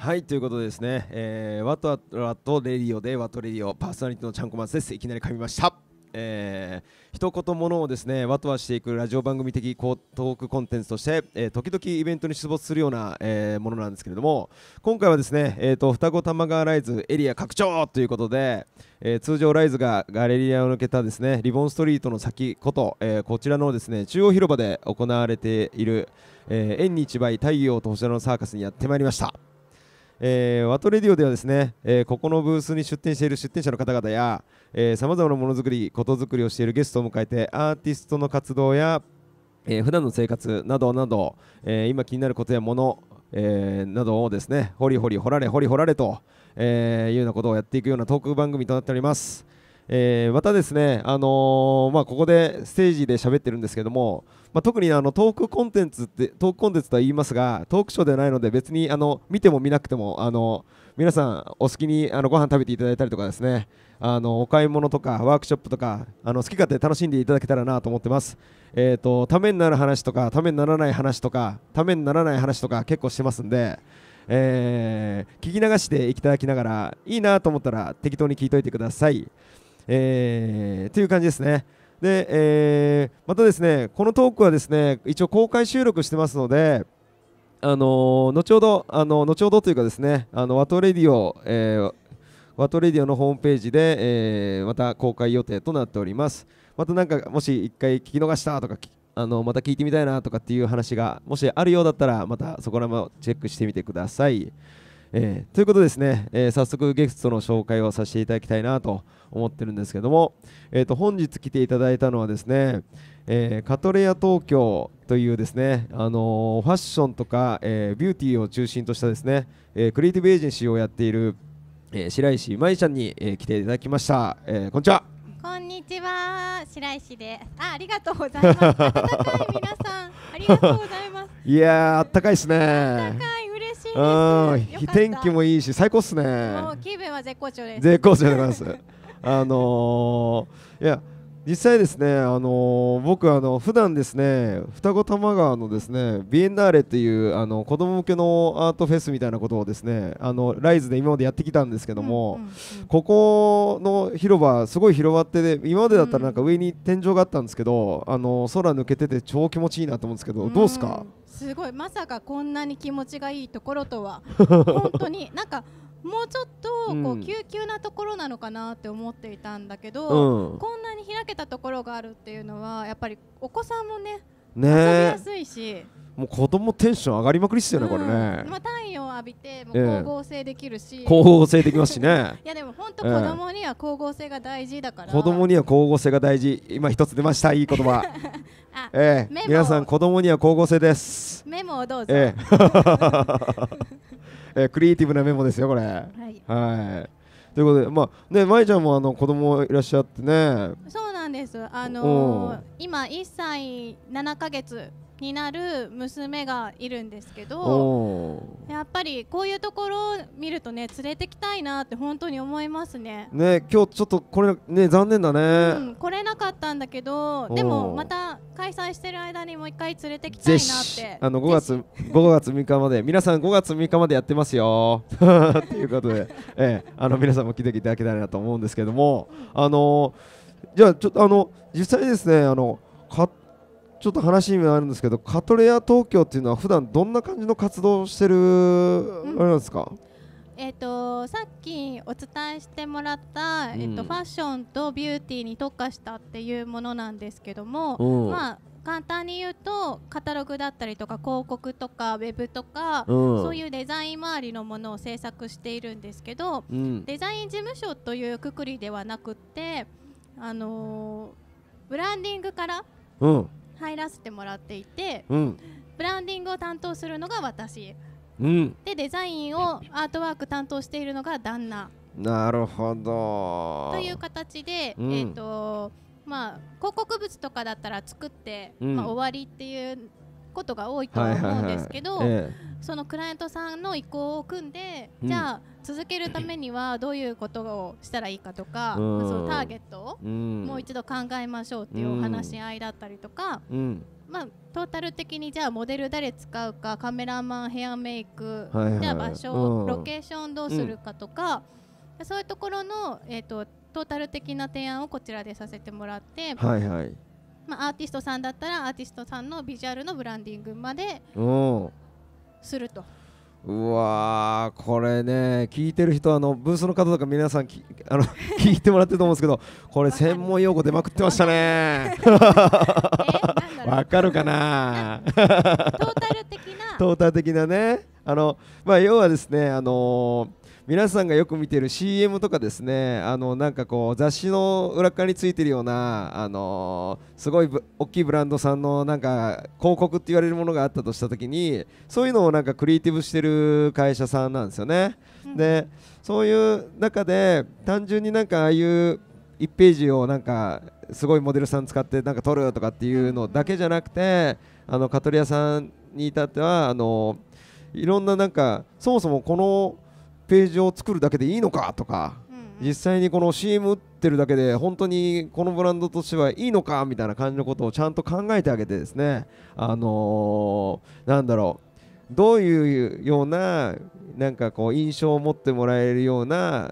はいということですね、えー、ワトラとレディオでワトレディオパーソナリティのちゃんこまつですいきなり噛みましたえー、一言ものをですねわとわしていくラジオ番組的トークコンテンツとして、えー、時々イベントに出没するような、えー、ものなんですけれども今回はですね、えーと、双子玉川ライズエリア拡張ということで、えー、通常ライズがガレリアを抜けたですねリボンストリートの先こと、えー、こちらのですね中央広場で行われている、えー、縁日倍太陽と星のサーカスにやってまいりました。えー、ワトレディオではですね、えー、ここのブースに出店している出店者の方々やさまざまなものづくりことづくりをしているゲストを迎えてアーティストの活動や、えー、普段の生活などなど、えー、今気になることやもの、えー、などをですねほりほり掘られほり掘られと、えー、いうようなことをやっていくようなトーク番組となっております。えー、またですね、あのー、まあ、ここでステージで喋ってるんですけども、まあ、特にあのトークコンテンツってトークコンテンツとは言いますがトークショーではないので別にあの見ても見なくてもあの皆さんお好きにあのご飯食べていただいたりとかですねあのお買い物とかワークショップとかあの好き勝手楽しんでいただけたらなと思ってます、えーと、ためになる話とかためにならない話とかためにならない話とか結構してますんで、えー、聞き流していただきながらいいなと思ったら適当に聞いといてください、えー、という感じですねで、えー、またですねこのトークはですね一応公開収録してますのであのー、後ほどあの後ほどというかですねあのワトレディオ、えー、ワトレディオのホームページで、えー、また公開予定となっておりますまたなんかもし一回聞き逃したとかあのまた聞いてみたいなとかっていう話がもしあるようだったらまたそこらもチェックしてみてください。えー、ということですね、えー、早速ゲストの紹介をさせていただきたいなと思ってるんですけども、えー、と本日来ていただいたのはですね、えー、カトレア東京というですね、あのファッションとか、えビューティーを中心としたですね、えクリエイティブエージェンシーをやっている、え白石舞ちゃんに、え来ていただきました、えこんにちはこんにちは、白石です。あ、ありがとうございます。温かい皆さん、ありがとうございます。いやあったかいですね。うん、天気もいいし、最高っすね。気分は絶好調です。絶好調でございます。あのー、いや。実際ですね、あのー、僕あの普段ですね双子玉川のですねビエンナーレっていうあの子供向けのアートフェスみたいなことをですねあのライズで今までやってきたんですけども、うんうんうん、ここの広場すごい広がってで、今までだったらなんか上に天井があったんですけど、うん、あの空抜けてて超気持ちいいなと思うんですけど、どうですか、うんすごいまさかこんなに気持ちがいいところとは 本当になんかもうちょっとこう救急なところなのかなって思っていたんだけど、うん、こんなに開けたところがあるっていうのはやっぱりお子さんもねね遊びやすいしもう子供テンション上がりまくりっすよね、うん、これね。まあ太陽浴びてもう光合成できるし、え光合成できますしね。いやでも本当子供には光合成が大事だから。えー、子供には光合成が大事。今一つ出ましたいい言葉。ええ皆さん子供には光合成です。メモをどうぞ。ええ クリエイティブなメモですよこれ。はい。はいということで、まあね、まいちゃんもあの子供いらっしゃってね。そうなんです。あのー、今1歳7か月になる娘がいるんですけどやっぱりこういうところを見るとね連れてきたいなって本当に思いますね。ね今日ちょっとこれね残念だね、うん、来れなかったんだけどでもまた開催してる間にもう一回連れてきたいなってあの5月5月3日まで皆さん5月3日までやってますよ ということで、ええ、あの皆さんも来ていただきたいなと思うんですけどもあのじゃあちょっとあの実際ですねあの買っちょっと話にはなるんですけどカトレア東京っていうのは普段どんな感じの活動をしてる、あれなんですか、えーと、さっきお伝えしてもらった、うん、えーとファッションとビューティーに特化したっていうものなんですけども、まあ、簡単に言うとカタログだったりとか広告とかウェブとか、うん、そういうデザイン周りのものを制作しているんですけど、うん、デザイン事務所というくくりではなくて、あのー、ブランディングから、うん入らせてもらっていて、うん、ブランディングを担当するのが私、うん、でデザインをアートワーク担当しているのが旦那なるほどという形で、うん、えーとまあ、広告物とかだったら作って、まあ、終わりっていうことが多いと思うんですけど、そのクライアントさんの意向を組んで、じゃあ続けるためにはどういうことをしたらいいかとか、そのターゲットをもう一度考えましょうっていうお話し合いだったりとか、まあ、トータル的にじゃあモデル誰使うかカメラマンヘアメイク、じゃあ場所、ロケーションどうするかとか、そういうところの、えー、とトータル的な提案をこちらでさせてもらって。はいはいまあ、アーティストさんだったらアーティストさんのビジュアルのブランディングまですると。うわこれね聞いてる人あのブースの方とか皆さんき あの聞いてもらってると思うんですけどこれ専門用語出まくってましたね。わかるかな。トータル的な。トータル的なねあのまあ要はですねあのー皆さんがよく見てる CM とかですねあのなんかこう雑誌の裏側についてるようなあのー、すごい大きいブランドさんのなんか広告って言われるものがあったとした時にそういうのをなんかクリエイティブしてる会社さんなんですよね。でそういう中で単純になんかああいう1ページをなんかすごいモデルさん使ってなんか撮るとかっていうのだけじゃなくてあのカトリアさんに至ってはあのいろんななんかそもそもこのページを作るだけでいいのかとか、うんうん、実際にこの CM 打ってるだけで本当にこのブランドとしてはいいのかみたいな感じのことをちゃんと考えてあげてですねあのー、なんだろうどういうようななんかこう印象を持ってもらえるような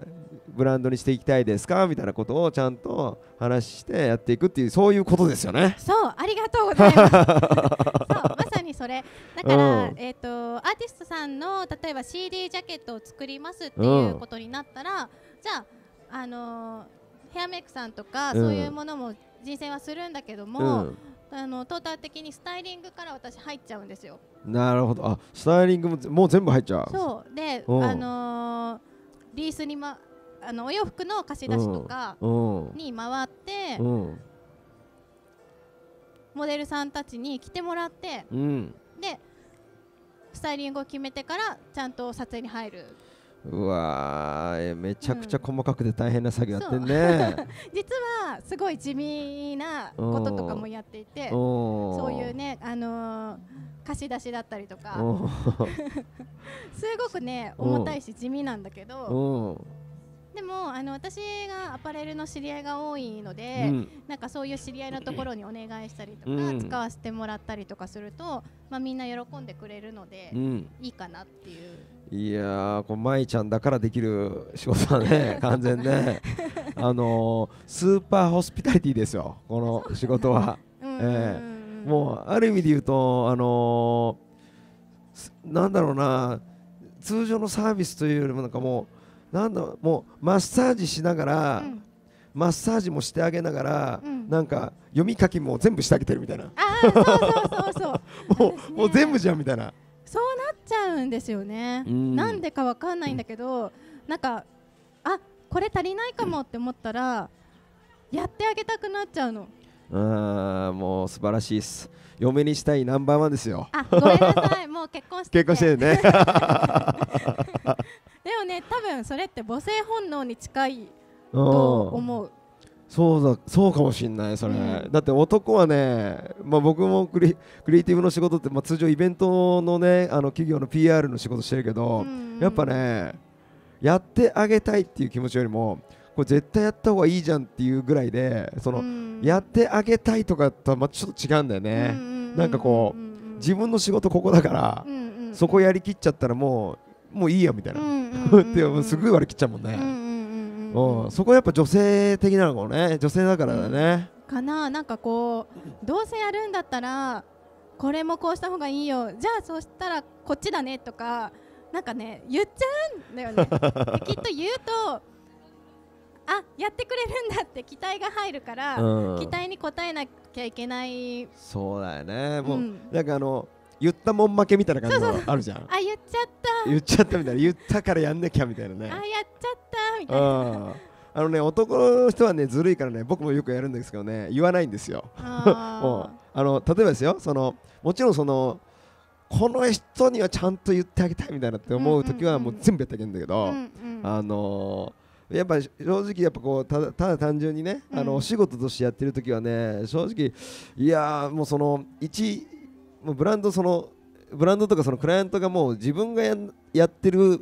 ブランドにしていきたいですかみたいなことをちゃんと話してやっていくっていうそういうことですよね。そうありがとうございます にそれだから、うん、えーと、アーティストさんの例えば CD ジャケットを作りますっていうことになったら、うん、じゃあ、あのー、ヘアメイクさんとか、そういうものも人選はするんだけども、うん、あのトータル的にスタイリングから私入っちゃうんですよ。なるほどあスタイリングももう全部入っちゃうそうで、あのー、リースに、ま、あのお洋服の貸し出しとかに回って。モデルさんたちに来てもらって、うん、でスタイリングを決めてからちゃんと撮影に入るうわめちゃくちゃ細かくて大変な作業やってんね、うん、実はすごい地味なこととかもやっていてそういうね、あのー、貸し出しだったりとか すごくね重たいし地味なんだけどでもあの私がアパレルの知り合いが多いので、うん、なんかそういう知り合いのところにお願いしたりとか、うん、使わせてもらったりとかすると、まあ、みんな喜んでくれるので、うん、いいかなっていういやーこう舞ちゃんだからできる仕事だね 完全ねあのー、スーパーホスピタリティですよこの仕事は、えもうある意味で言うとあのー、なんだろうな通常のサービスというよりもなんかもうなんだもうマッサージしながら、うん、マッサージもしてあげながら、うん、なんか読み書きも全部してあげてるみたいなあそうそうそう もう、もう全部じゃんみたいなそうなっちゃうんですよね、うん、なんでかわかんないんだけど、うん、なんかあこれ足りないかもって思ったら、やってあげたくなっちゃうのあもう素晴らしいっす嫁にしたいナンバーワンですよあごめんなさいもう結婚して 結婚してるね ね多分それって母性本能に近いと思うそうだそうかもしれないそれ、うん、だって男はね、まあ、僕もクリクリエイティブの仕事って、まあ、通常イベントのねあの企業の PR の仕事してるけど、うんうん、やっぱねやってあげたいっていう気持ちよりもこれ絶対やった方がいいじゃんっていうぐらいでその、うん、やってあげたいとかとはまちょっと違うんだよね、うんうんうん、なんかこう、自分の仕事ここだから、うんうん、そこやりきっちゃったらもうもういいやみたいな、うんうん、っ てすごい割り切っちゃうもんね、うんそこはやっぱ女性的なのかもね女性だからだね、うん、かななんかこうどうせやるんだったらこれもこうした方がいいよじゃあそしたらこっちだねとかなんかね言っちゃうんだよね きっと言うとあやってくれるんだって期待が入るから、うん、期待に応えなきゃいけないそうだよねもう、うん、なんかあの言ったもん負けみたいな感じもあるじゃんあ言っちゃった言っちゃったみたいな言ったからやんなきゃみたいなねあやっちゃったみたいなあのね男の人はねずるいからね僕もよくやるんですけどね言わないんですよ あの例えばですよそのもちろんそのこの人にはちゃんと言ってあげたいみたいなって思う時はもう全部やってあげるんだけど、うんうん、あのーやっぱ正直やっぱこうただ単純にね、あのお仕事としてやってる時はね正直いやもうその一もうブランドそのブランドとかそのクライアントがもう自分がやってる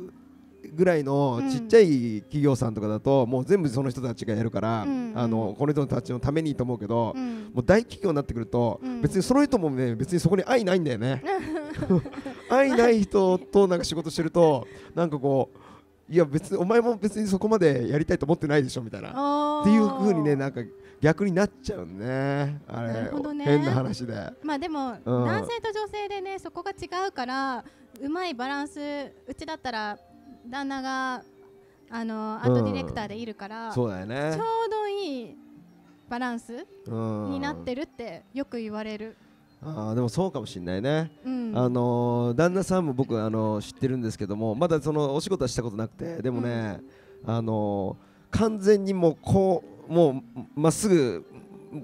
ぐらいのちっちゃい企業さんとかだと、もう全部その人たちがやるから、あのこの人たちのためにと思うけど、もう大企業になってくると、別にその人もね別にそこに愛ないんだよね 愛ない人となんか仕事してるとなんかこういや別にお前も別にそこまでやりたいと思ってないでしょみたいなっていうふうにねなんか逆になっちゃうねあれ、ね、変な話でまあでも、うん、男性と女性でねそこが違うからうまいバランスうちだったら旦那があのアートディレクターでいるから、うん、そうだよねちょうどいいバランス、うん、になってるってよく言われる。あでもそうかもしれないね、うん、あのー、旦那さんも僕、あのー、知ってるんですけどもまだそのお仕事はしたことなくてでもね、うん、あのー、完全にもうこうもうまっすぐ、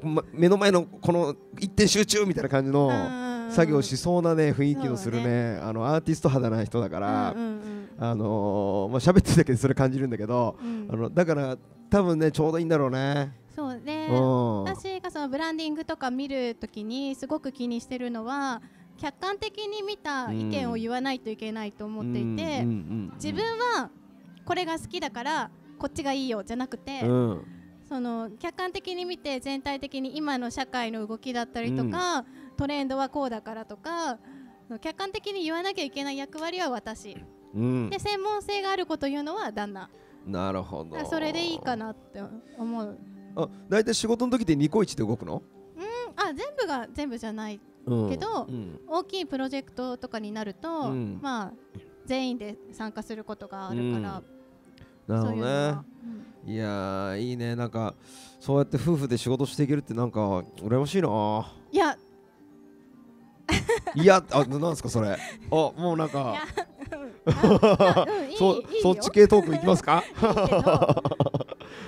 ま、目の前のこの一点集中みたいな感じの作業しそうなね雰囲気のするね、ね、あのアーティスト肌ない人だから、うんうんうんあのー、まあ喋ってるだけでそれ感じるんだけど、うん、あのだから多分ねちょうどいいんだろうね。そうね、私がそのブランディングとか見るときにすごく気にしてるのは客観的に見た意見を言わないといけないと思っていて、自分はこれが好きだからこっちがいいよじゃなくて、うん、その客観的に見て全体的に今の社会の動きだったりとか、うん、トレンドはこうだからとか客観的に言わなきゃいけない役割は私、うん、で専門性があること言うのは旦那なるほどそれでいいかなって思うあ大体仕事の時でニコイチで動くのうんあ全部が全部じゃないけど、うん、大きいプロジェクトとかになると、まあ全員で参加することがあるから、なるほどねいやいいねなんかそうやって夫婦で仕事していけるってなんか羨ましいないや いやあなんですかそれあもうなんか そそっち系トークいきますか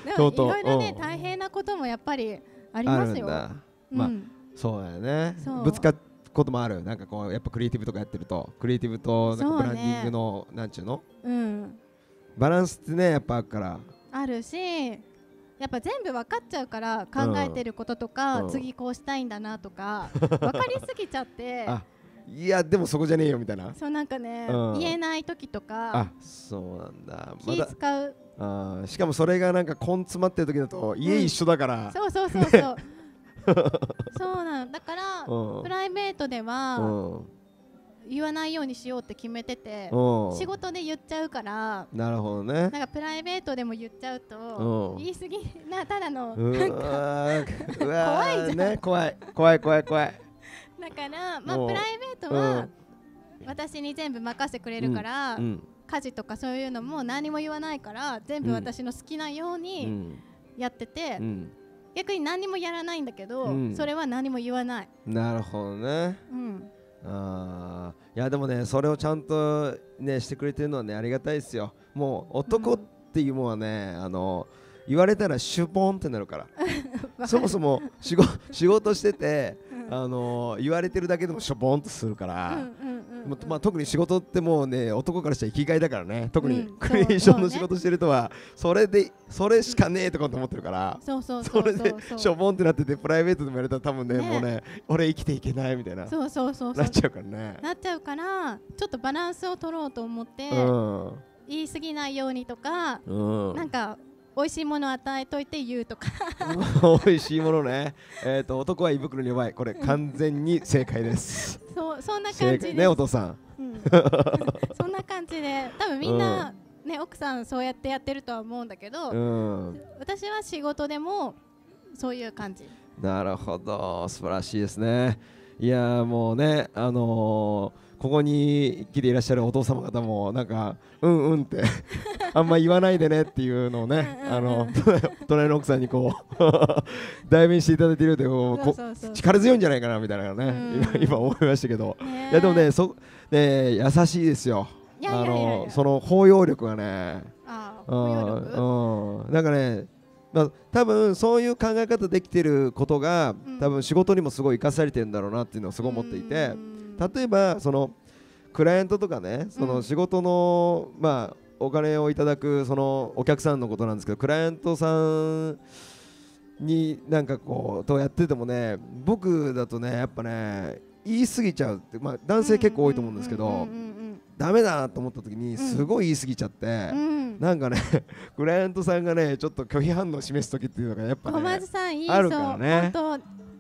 いろいろね、う大変なこともやっぱりありますよ、うん、まあそうだよねぶつかることもあるなんかこうやっぱクリエイティブとかやってるとクリエイティブとなんかブランディングの、なんちゅうの、うん、バランスってねやっぱあるからあるしやっぱ全部分かっちゃうから考えてることとか、うん次こうしたいんだなとか 分かりすぎちゃっていやでもそこじゃねえよみたいなそうなんかね、うん言えない時とあかそうなんだま気使う、あしかもそれがなんか根詰まってる時だと家一緒だから、そうそうそうそう そうなんだからうんプライベートではうん言わないようにしようって決めてて仕事で言っちゃうからなるほどねなんかプライベートでも言っちゃうと言い過ぎなただのなんか怖いじゃん、怖い怖い怖い怖いだからまあプライベートは私に全部任せてくれるから、家事とかそういうのも何も言わないから全部私の好きなようにやってて、逆に何もやらないんだけど、それは何も言わないなるほどね、うんあいやでもねそれをちゃんとねしてくれてるのはねありがたいですよもう男っていうものはね、うん、あの言われたらシュポンってなるから そもそも仕事してて、あの言われてるだけでもしょぼんとするから、うまあ、特に仕事ってもうね男からしたら生きがいだからね特にクリエーションの仕事してるとはそれでそれしかねえとかと思ってるからそううそそれでしょぼんってなっててプライベートでもやれたら多分ねもうね俺生きていけないみたいなそうそうそうなっちゃうからねなっちゃうからちょっとバランスを取ろうと思って、言い過ぎないようにとか、なんか美味しいもの与えといて言うとか 美味しいものねえっ、と男は胃袋に弱いこれ完全に正解ですそんな感じねお父さん、うん、そんな感じで多分みんな、うん、ね奥さんそうやってやってるとは思うんだけど、うん、私は仕事でもそういう感じなるほど素晴らしいですねいやもうねあのーここに来ていらっしゃるお父様方もなんかうんうんって あんま言わないでねっていうのをねあの 隣の奥さんにこう 代弁していただいているという力強いんじゃないかなみたいなね、うん、今思いましたけど、いやでもねそね優しいですよあのその包容力がねうん、なんかねまあ、多分そういう考え方できてることが、多分仕事にもすごい生かされてるんだろうなっていうのをすごい思っていて、うん例えばそのクライアントとかねその仕事の、うん、まあ、お金をいただくそのお客さんのことなんですけどクライアントさんになんかこうとやっててもね僕だとねやっぱね言い過ぎちゃうって、まあ、男性結構多いと思うんですけどだめだと思った時にすごい言い過ぎちゃって、なんかねクライアントさんがねちょっと拒否反応を示す時っていうのがやっぱ、ね、小松さんいいあるからね。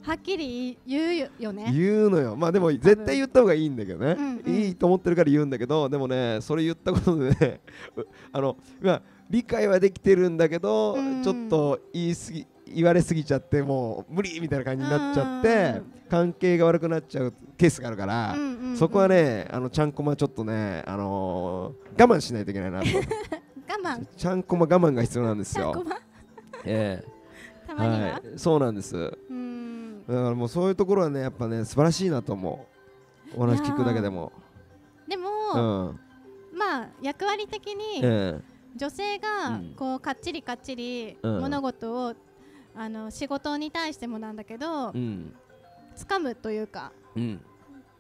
はっきり言うよね言うのよまあでも絶対言った方がいいんだけどね、うんうん、いいと思ってるから言うんだけどでもねそれ言ったことでね あのまあ理解はできてるんだけど、うん、ちょっと言い過ぎ言われすぎちゃってもう無理みたいな感じになっちゃって関係が悪くなっちゃうケースがあるから、そこはねあのちゃんこまちょっとね、あの我慢しないといけないなと 我慢ちゃんこま我慢が必要なんですよ。ええー、はい、そうなんです、うんだからもうそういうところはねやっぱね素晴らしいなと思うお話聞くだけでもでも、うん、まあ役割的に、女性がこうかっちりかっちり物事を、あの仕事に対してもなんだけど、うん、掴むというか、うん、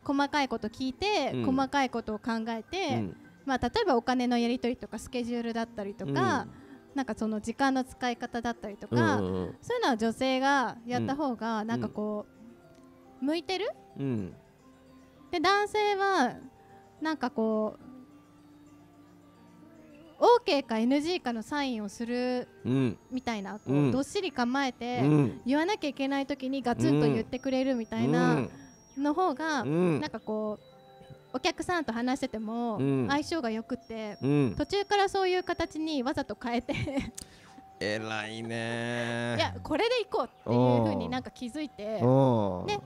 細かいこと聞いて、うん、細かいことを考えて、まあ、例えばお金のやり取りとかスケジュールだったりとか、なんかその時間の使い方だったりとか、うんうん、そういうのは女性がやった方がなんかこう、向いてる、うん、で男性はなんかこう OK か NG かのサインをするみたいな、こうどっしり構えて、言わなきゃいけない時にガツンと言ってくれるみたいなの方が、うなんかこうお客さんと話してても相性がよくて、うん、途中からそういう形にわざと変えてらいねいやこれでいこうっていうふうになんか気づいてで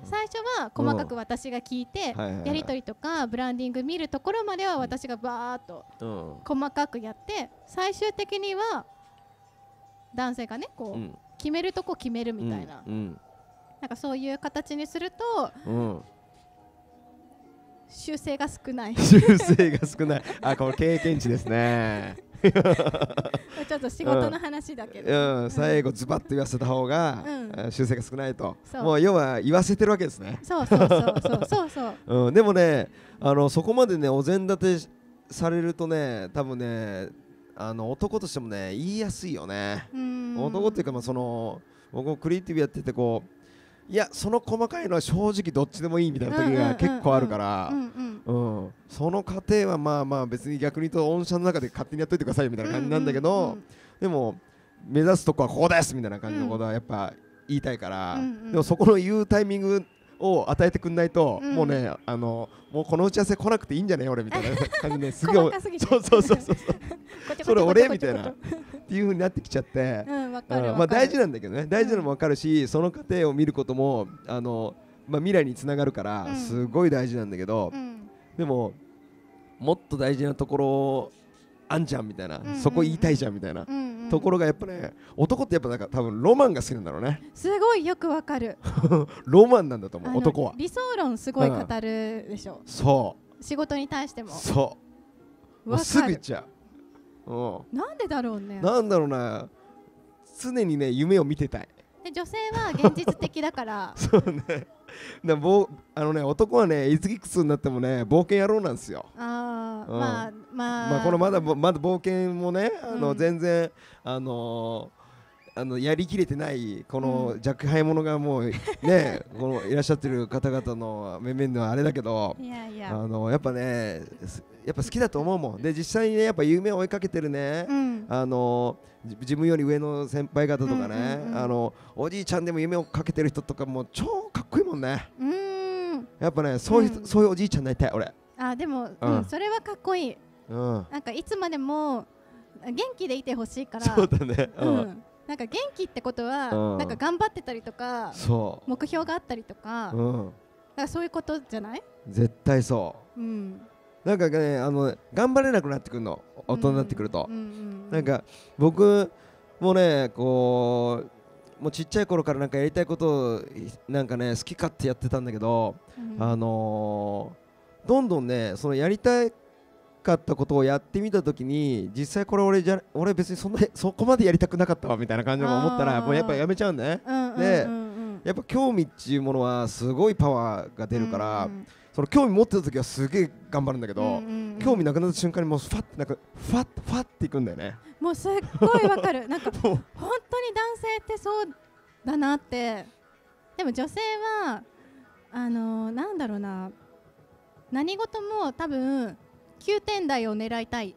最初は細かく私が聞いてやり取りとかブランディング見るところまでは私がバーっと細かくやって最終的には男性がねこう決めるとこ決めるみたいななんかそういう形にすると修正が少ない修正が少ないあこの経験値ですね ちょっと仕事の話だけど、うんうん、最後ズバッと言わせた方が、うん、修正が少ないともう要は言わせてるわけですねそうそうそうそうそう うん、でもねあのそこまでねお膳立てされるとね多分ねあの男としてもね言いやすいよね男っていうかまあその僕もクリエイティブやっててこういやその細かいのは正直どっちでもいいみたいな時が結構あるからその過程はまあまあ別に逆に言うと御社の中で勝手にやっといてくださいみたいな感じなんだけどでも目指すとこはここですみたいな感じのことはやっぱ言いたいからでもそこの言うタイミングを与えてくんないと、うん、もうねあのもうこの打ち合わせ来なくていいんじゃない俺みたいな感じで すげえそうそうそうそう それ俺みたいなっていうふうになってきちゃって、うんかるまあ大事なんだけどね大事なのもわかるし、その過程を見ることもあの、まあ、未来につながるからすごい大事なんだけど、でももっと大事なところあんじゃんみたいな、そこ言いたいじゃんみたいな、ところがやっぱね男ってやっぱなんか多分ロマンが好きなんだろうねすごいよくわかる ロマンなんだと思う男は理想論すごい語るでしょ、うん、そう仕事に対してもそうすぐ言っちゃう、うん、なんでだろうねなんだろうな、ね常にね夢を見てたいで女性は現実的だから そうねだぼあのね男はねいついくつになってもね冒険野郎なんですよあ、うん、まあまあ、まあ、このまだまだ冒険もねあの、全然、うん、あのーあのやりきれてないこの若輩者がもうね、このいらっしゃってる方々の面々のあれだけどあのやっぱねやっぱ好きだと思うもんで実際にねやっぱ夢を追いかけてるね、あの自分より上の先輩方とかね、あのおじいちゃんでも夢をかけてる人とかも超かっこいいもんねやっぱねそういう、そういうおじいちゃんになりたい俺あでも、うんそれはかっこいい、うん、なんかいつまでも元気でいてほしいからそうだねうんなんか元気ってことは、うん、なんか頑張ってたりとか目標があったりとか,、うん、なそういうことじゃない絶対そう、うん、なんかねあの頑張れなくなってくるの大人になってくると、うんうんうん、なんか僕もねこうもうちっちゃい頃からなんかやりたいことをなんかね好き勝手やってたんだけど、うん、あのー、どんどんねそのやりたいかったことをやってみた時に実際これ俺じゃ俺別にそんなそこまでやりたくなかったわみたいな感じの思ったらもうやっぱやめちゃうね、うんうん、で、やっぱ興味っていうものはすごいパワーが出るから、うんうん、その興味持ってた時はすげえ頑張るんだけど、うんうんうん、興味なくなった瞬間にもうファッてなくファッファッていくんだよねもうすっごいわかるなんか 本当に男性ってそうだなってでも女性はあのー、なんだろうな何事も多分9点台を狙いたい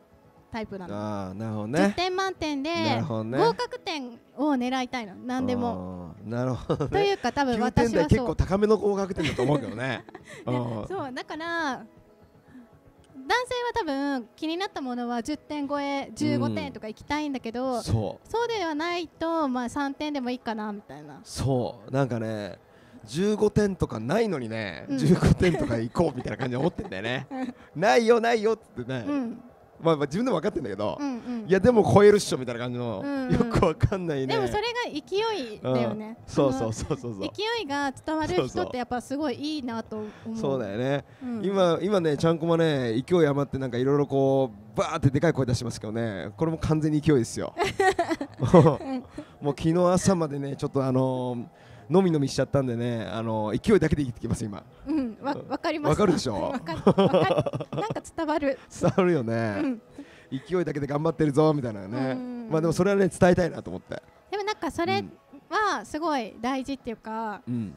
タイプなのあなるほど、ね、10点満点で、合格点を狙いたいの何でもなるほど、ね、というか多分私は結構高めの合格点だと思うけどね そうだから男性は多分気になったものは10点超え15点とかいきたいんだけど、うん、そうそうではないと、まあ、3点でもいいかなみたいなそうなんかね15点とかないのにね、うん、15点とか行こうみたいな感じで思ってんだよね ないよないよってね、うんまあ、まあ自分でも分かってんだけど、うんうん、いやでも超えるっしょみたいな感じの、うんうん、よく分かんないねでもそれが勢いだよね、うん、そうそうそうそう勢いが伝わる人ってやっぱすごいいいなと思うそうだよね、うん、今今ねちゃんこもね勢い余ってなんかいろいろこうバーってでかい声出してますけどねこれも完全に勢いですよ もう昨日朝までねちょっとあのーのみのみしちゃったんでねあの勢いだけで生きてきます今うんわ分かりますわかるでしょ わかわかなんか伝わる伝わるよね、うん、勢いだけで頑張ってるぞみたいなねまあでもそれはね伝えたいなと思ってでもなんかそれはすごい大事っていうか、うん、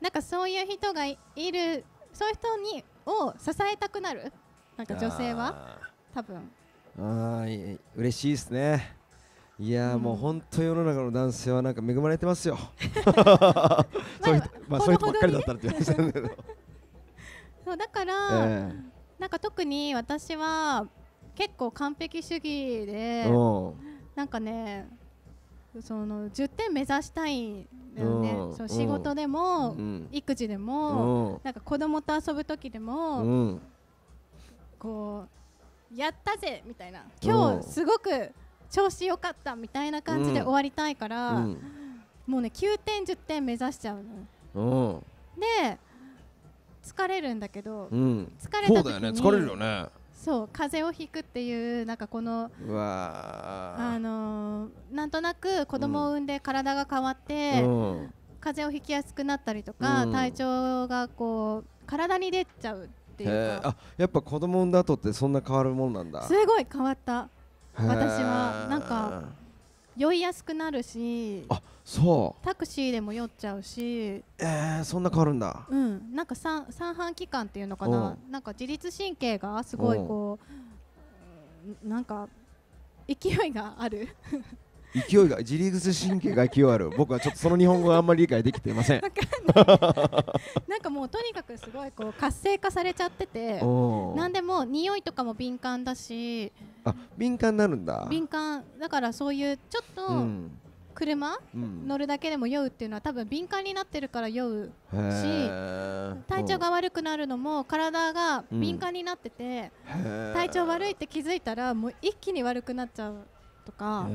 なんかそういう人がいるそういう人にを支えたくなるなんか女性は多分ああ嬉しいですねいやもう本当世の中の男性はなんか恵まれてますよ。そういう人ばっかりだったらって言われてたんだけど。そうだから、えー、なんか特に私は結構完璧主義でなんかねその10点目指したいんだよね。そう仕事でも、育児でも、なんか子供と遊ぶ時でも、こうやったぜみたいな今日すごく。調子よかったみたいな感じで終わりたいから、うん、もうね9点10点目指しちゃうの。で疲れるんだけど、うん、疲れた時にそうだよね疲れるよねそう風邪をひくっていうなんかこのあのー、なんとなく子供を産んで体が変わって、うん、風邪をひきやすくなったりとか、うん、体調がこう体に出ちゃうっていうかあやっぱ子供産んだ後ってそんな変わるもんなんだすごい変わった私はなんか酔いやすくなるしあそうタクシーでも酔っちゃうしえー、そんな変わるんだうんなんか三三半規管っていうのかな、なんか自律神経がすごいこう、うん、なんか勢いがある勢いがジリグス神経が勢いある僕はちょっとその日本語があんまり理解できていませんなんかもうとにかくすごいこう活性化されちゃってて何でも匂いとかも敏感だしあ敏感になるんだ敏感だからそういうちょっと、うん車、うん、乗るだけでも酔うっていうのは多分敏感になってるから酔うし体調が悪くなるのも体が敏感になってて、うん、体調悪いって気づいたらもう一気に悪くなっちゃうとか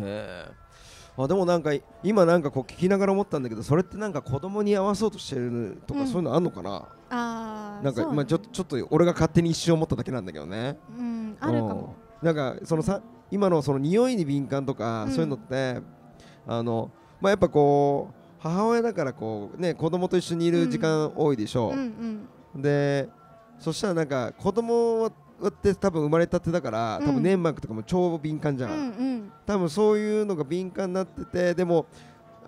あでもなんか今なんかこう聞きながら思ったんだけどそれってなんか子供に合わそうとしてるとか、そういうのあんのかなあなんか、まあちょちょっと俺が勝手に一瞬思っただけなんだけどねうんあるかもなんかそのさ今のその匂いに敏感とか、そういうのってあのまあやっぱこう母親だからこうね子供と一緒にいる時間多いでしょう、うんうんうん、でそしたらなんか子供はって多分生まれたてだから多分粘膜とかも超敏感じゃん、うん、多分そういうのが敏感になっててでも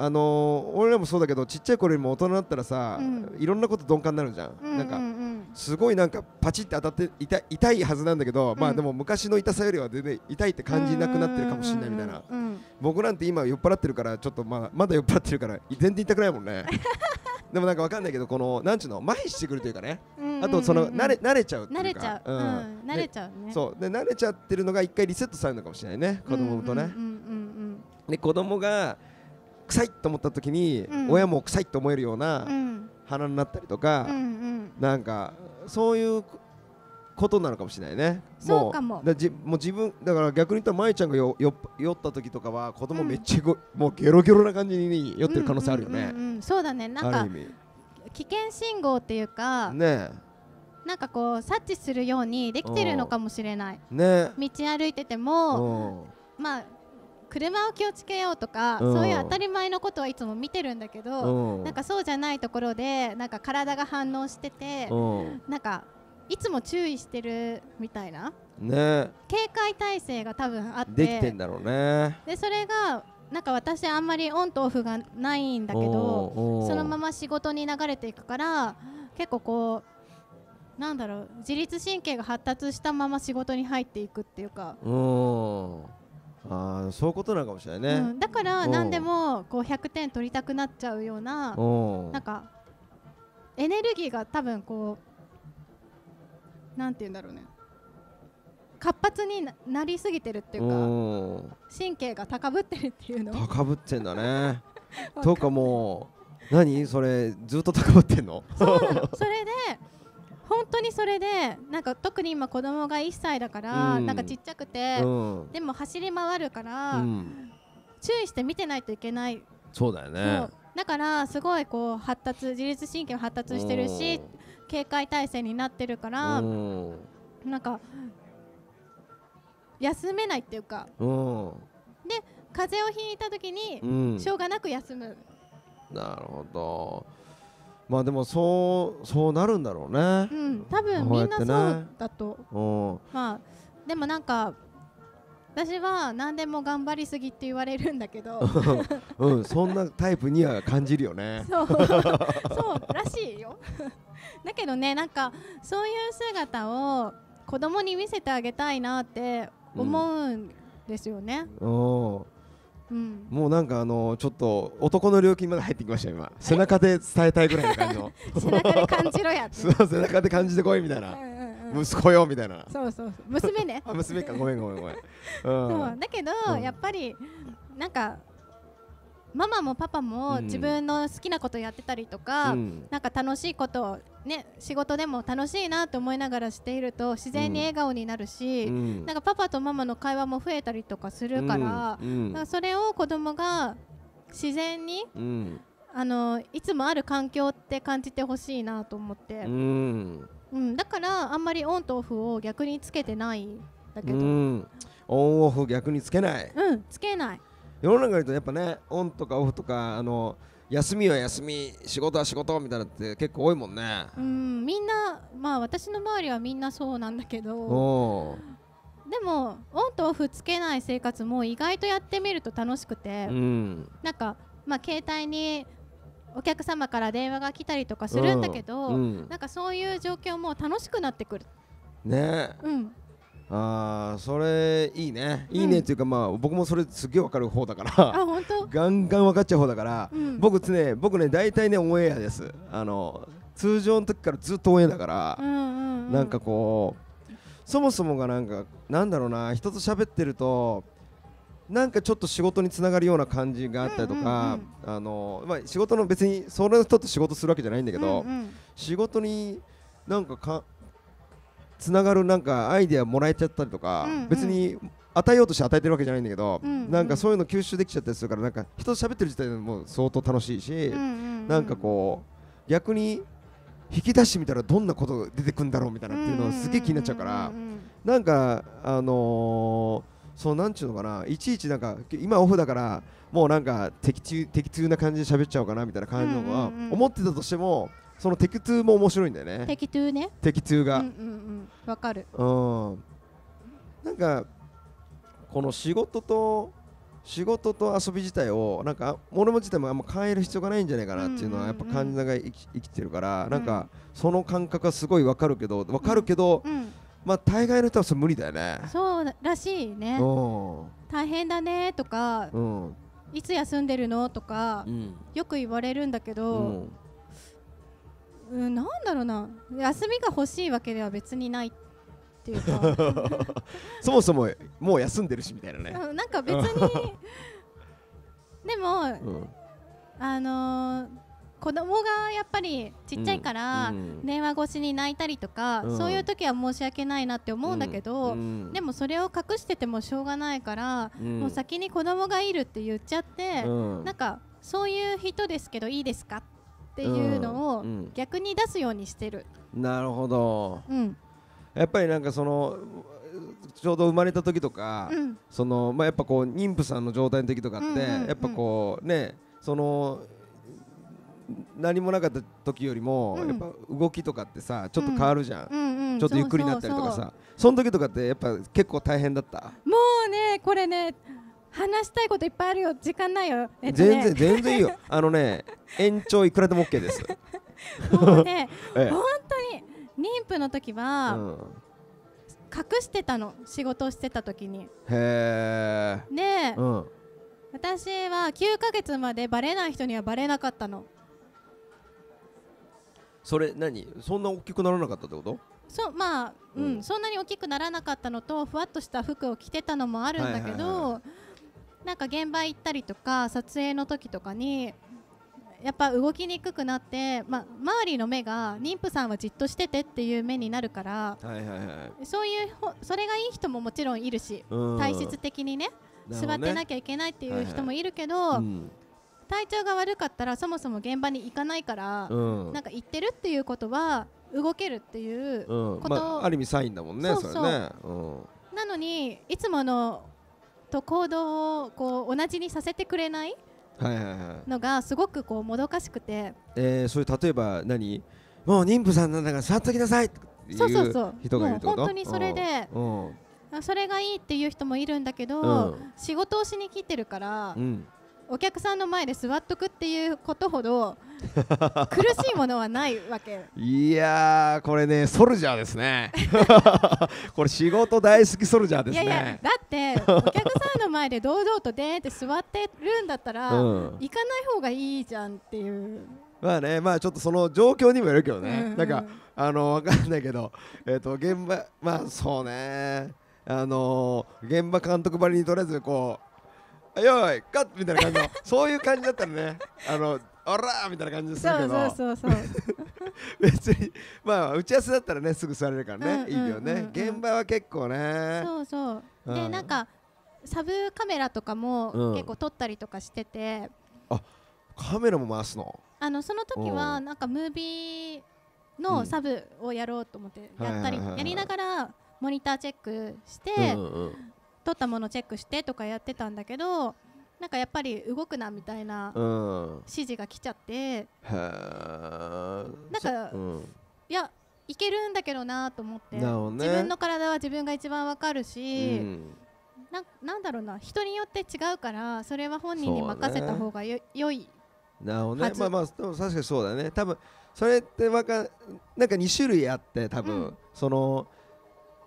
あのー、俺らもそうだけどちっちゃい頃よりも大人だったらさ、うん、いろんなこと鈍感になるじゃんうんうんうん、なんかすごいなんかパチって当たって痛痛いはずなんだけど、うん、まあでも昔の痛さよりは全然痛いって感じなくなってるかもしれないみたいな、僕なんて今酔っ払ってるからちょっとまあまだ酔っ払ってるから全然痛くないもんね でもなんかわかんないけどこのなんちゅうの麻痺してくるというかね、あとその慣れ慣れちゃう慣れちゃう、うん慣れちゃうねそうで慣れちゃってるのが一回リセットされるのかもしれないね子供とね、で子供が臭いと思った時に、親も臭いと思えるような、鼻になったりとか、なんかそういうことなのかもしれないねそうかもだじもう自分だから逆に言ったら舞ちゃんがよよ酔った時とかは子供めっちゃご、うん、もうゲロゲロな感じに酔ってる可能性あるよね、うんうんうんうん、そうだねなんか危険信号っていうかねなんかこう察知するようにできてるのかもしれない、ね、道歩いててもまあ車を気をつけようとかそういう当たり前のことはいつも見てるんだけどなんかそうじゃないところでなんか体が反応しててうん、なんかいつも注意してるみたいな、ね、警戒体制が多分あってできてんだろうねでそれがなんか私あんまりオンとオフがないんだけどそのまま仕事に流れていくから結構こうなんだろう自律神経が発達したまま仕事に入っていくっていうかあそういうことなのかもしれないね、うん、だから何でもこう100点取りたくなっちゃうようななんかエネルギーが多分こうなんて言うんだろうね活発になりすぎてるっていうか神経が高ぶってるっていうの高ぶってんだね とかもう何それずっと高ぶってんのそうなの それで本当にそれでなんか特に今子供が1歳だから、うん、なんかちっちゃくて、うん、でも走り回るから、うん、注意して見てないといけないそうだよねだからすごいこう発達自律神経発達してるし警戒態勢になってるからなんか休めないっていうかで風邪をひいた時にしょうがなく休む、うん、なるほどまあでもそうそうなるんだろうねうん多分みんなそうだと、ね、まあでもなんか私は何でも頑張りすぎって言われるんだけどうんそんなタイプには感じるよねそうそうらしいよ だけどねなんかそういう姿を子供に見せてあげたいなって思うんですよね。うんうん、もうなんかあのちょっと男の料金まで入ってきました今背中で伝えたいぐらいの感じの 背中で感じろやって そう背中で感じてこいみたいな、うんうん、息子よみたいなそうそう娘ねあ娘かごめんごめんごめん、うん、そうだけど、やっぱりなんかママもパパも自分の好きなことやってたりとか、うん、なんか楽しいことをね仕事でも楽しいなと思いながらしていると自然に笑顔になるし、うん、なんかパパとママの会話も増えたりとかするからうん、それを子供が自然に、あのいつもある環境って感じてほしいなと思って、うんだからあんまりオンとオフを逆につけてないんだけど、オンオフ逆につけない、うん、つけない世の中にとやっぱねオンとかオフとかあの休みは休み仕事は仕事みたいなって結構多いもんねうんみんなまあ私の周りはみんなそうなんだけどでもオンとオフつけない生活も意外とやってみると楽しくて、うん、なんか、まあ、携帯にお客様から電話が来たりとかするんだけど、うんなんかそういう状況も楽しくなってくるねうんああそれいいねいいねっていうか、まあ僕もそれすげえ分かる方だからあ本当ガンガン分かっちゃう方だから、僕ね僕ね大体ねオンエアですあの通常の時からずっとオンエアだから、なんかこうそもそもがなんかなんだろうな人と喋ってるとなんかちょっと仕事につながるような感じがあったりとか、あのまあ、仕事の別にそれの人と仕事するわけじゃないんだけど、うんうん、仕事になんかかつながるなんかアイデアもらえちゃったりとか、うんうん、別に与えようとして与えてるわけじゃないんだけど、うんうん、なんかそういうの吸収できちゃったりするからなんか人と喋ってる時点でも相当楽しいし、うんうんうん、なんかこう逆に引き出してみたらどんなことが出てくんだろうみたいなっていうのすげえ気になっちゃうから、うんうん、なんかあのーそうなんちゅうのかないちいちなんか今オフだからもうなんか適中適中な感じで喋っちゃおうかなみたいな感じのが思ってたとしてもそのテキトゥも面白いんだよねテキトゥねテキトゥがわ、うんうんかるうんなんかこの仕事と仕事と遊び自体をなんか物自体もあんま変える必要がないんじゃないかなっていうのはやっぱ患者がいき生きてるからなんかその感覚はすごいわかるけどわかるけど、うんうん、まあ大概の人はそれ無理だよねそうらしいね大変だねとか、うん、いつ休んでるのとか、よく言われるんだけど、うん、なんだろうな休みが欲しいわけでは別にないっていうか そもそももう休んでるしみたいなねなんか別に でも、うん、あのー、子供がやっぱりちっちゃいから、電話越しに泣いたりとか、うん、そういう時は申し訳ないなって思うんだけど、でもそれを隠しててもしょうがないから、もう先に子供がいるって言っちゃって、なんかそういう人ですけどいいですかっっていうのを逆に出すようにしてる、うん、なるほど、うん、やっぱりなんかそのちょうど生まれた時とか、うん、そのまあやっぱこう妊婦さんの状態の時とかって、やっぱこうねその何もなかった時よりも、やっぱ動きとかってさちょっと変わるじゃん、うんうんうん、ちょっとゆっくりになったりとかさその時とかってやっぱ結構大変だったもうねこれね話したいこといっぱいあるよ時間ないよ、えっとね、全然全然いいよ あのね延長いくらでも OK です もうね、ええ、本当に妊婦の時は、うん、隠してたの仕事をしてた時にへえで、うん、私は9か月までバレない人にはバレなかったのそれ何そんな大きくならなかったってことそまあ、うん、うん、そんなに大きくならなかったのとふわっとした服を着てたのもあるんだけど、はいはいはいなんか現場行ったりとか撮影の時とかにやっぱ動きにくくなって、まあ、周りの目が妊婦さんはじっとしててっていう目になるから、そういうそれがいい人ももちろんいるし、うん、体質的にね、ね、座ってなきゃいけないっていう人もいるけど、体調が悪かったらそもそも現場に行かないから、うん、なんか行ってるっていうことは動けるっていうこと、うんまあ、ある意味サインだもんねそうそう、ね、なのにいつものと行動をこう同じにさせてくれないのがすごくこうもどかしくて、はいはい、えー、それ例えば何もう妊婦さんなんだから触ってきなさいっていう人がいるってことそうそうそう本当にそれでそれがいいっていう人もいるんだけど、うん、仕事をしに来てるから、うん、お客さんの前で座っとくっていうことほど 苦しいものはないわけいやこれねソルジャーですね これ仕事大好きソルジャーですねいやいやだってお客さんの前で堂々とでーって座ってるんだったら、うん、行かない方がいいじゃんっていうまあねまあちょっとその状況にもよるけどね、うんうん、なんかあのわかんないけどえっ、ー、と現場まあそうねあのー、現場監督ばりにとりあえずこう「よいカッ!」みたいな感じのそういう感じだったらねあの「あら!」みたいな感じですけどそうそうそうそう別にまあ打ち合わせだったらねすぐ座れるからね、いいよね現場は結構ねそうそう、うん、でなんかサブカメラとかも結構撮ったりとかしてて、うん、あカメラも回すのあのその時はなんかムービーのサブをやろうと思ってやったりやりながらモニターチェックして、うんうん、撮ったものチェックしてとかやってたんだけどなんかやっぱり動くなみたいな指示が来ちゃって、うん、なんか、うん、いやいけるんだけどなと思って、ね、自分の体は自分が一番わかるし、うん、ななんだろうな人によって違うからそれは本人に任せた方がよ,、ね、よいなるほどねまあまあでも確かにそうだね多分それってわかなんか2種類あって多分、うん、その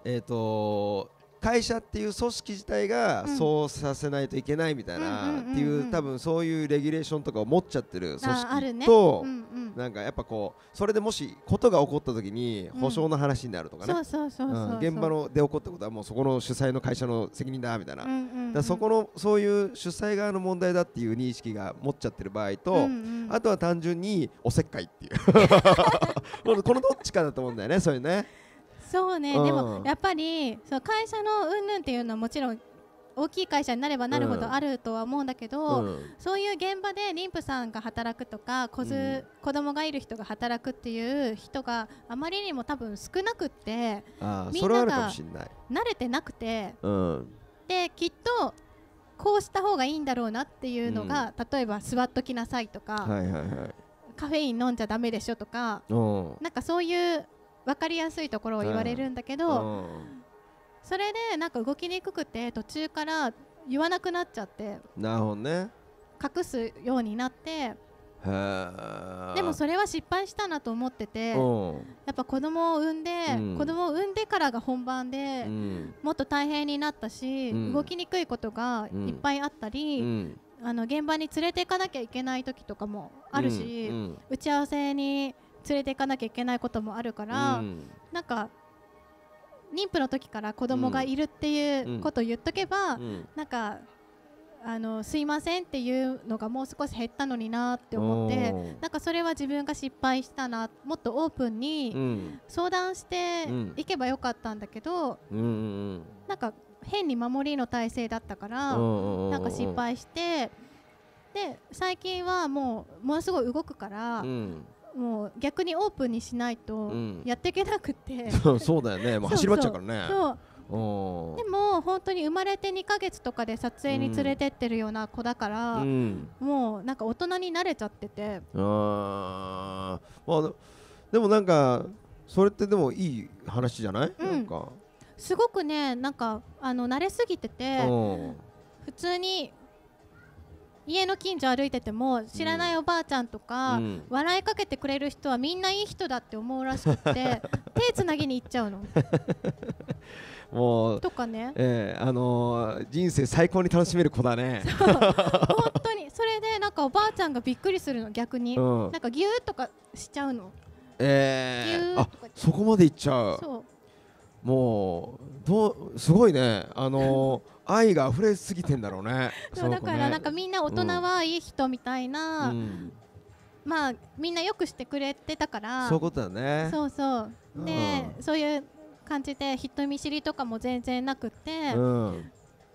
えっ、ー、と会社っていう組織自体がそうさせないといけないみたいなっていう多分そういうレギュレーションとかを持っちゃってる組織となんかやっぱこうそれでもしことが起こった時に保証の話になるとかね現場ので起こったことはもうそこの主催の会社の責任だみたいなだそこのそういう主催側の問題だっていう認識が持っちゃってる場合とあとは単純におせっかいっていう このどっちかだと思うんだよねそういうね。そうね、でもやっぱりその会社のうんぬんっていうのはもちろん大きい会社になればなるほどあるとは思うんだけど、うん、そういう現場で妊婦さんが働くとか子ず、うん、子供がいる人が働くっていう人があまりにも多分少なくってみんなが慣れてなくて、うん、できっとこうした方がいいんだろうなっていうのが、例えば座っときなさいとか、はいはいはい、カフェイン飲んじゃだめでしょとか、なんかそういう分かりやすいところを言われるんだけど、それでなんか動きにくくて途中から言わなくなっちゃってなるほどね隠すようになってでもそれは失敗したなと思っててやっぱ子供を産んで、うん、子供を産んでからが本番で、うん、もっと大変になったし、うん、動きにくいことがいっぱいあったり、あの現場に連れていかなきゃいけない時とかもあるし、打ち合わせに連れていかなきゃいけないこともあるから、うん、なんか妊婦の時から子供がいるっていうことを言っとけば、うん、なんかあのすいませんっていうのがもう少し減ったのになって思ってなんかそれは自分が失敗したなもっとオープンに相談していけばよかったんだけど、うん、なんか変に守りの体制だったからなんか失敗してで最近はもうものすごい動くから、うんもう逆にオープンにしないとやっていけなくて、うん、そうだよねもう走り回っちゃうからねそうでも本当に生まれて2か月とかで撮影に連れてってるような子だから、うん、もうなんか大人になれちゃっててあ、まあでもなんかそれってでもいい話じゃない、うん、なんかすごくねなんかあの慣れすぎてて普通に家の近所歩いてても知らないおばあちゃんとか、笑いかけてくれる人はみんないい人だって思うらしくて 手つなぎに行っちゃうの。もうとかね、えー、あのー、人生最高に楽しめる子だね。本当にそれでなんかおばあちゃんがびっくりするの逆に、うん、なんかギューとかしちゃうの。えー、あそこまでいっちゃう。うもうどうすごいねあのー愛が溢れすぎてんだろうね。そうだからなんかみんな大人はいい人みたいな、うん、まあみんなよくしてくれてたから。そういうことだね。そうそう。で、うん、そういう感じで人見知りとかも全然なくて、うん、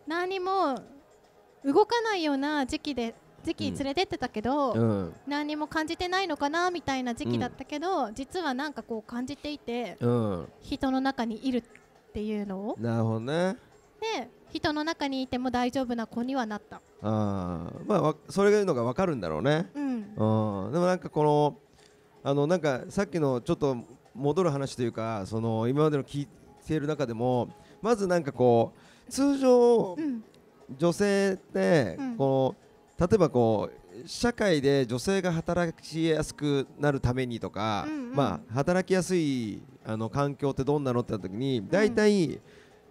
何も動かないような時期で時期連れてってたけど、うん、何も感じてないのかなみたいな時期だったけど、うん、実はなんかこう感じていて、うん、人の中にいるっていうのをなるほどねで人の中にいても大丈夫な子にはなったあまあそれがいうのが分かるんだろうね、うん、でもなんかこのあのなんかさっきのちょっと戻る話というかその今までの聞いている中でもまずなんかこう通常、うん、女性って、こうん、例えばこう社会で女性が働きやすくなるためにとか、うんうん、まあ、働きやすいあの環境ってどんなのってなった時に大体、うん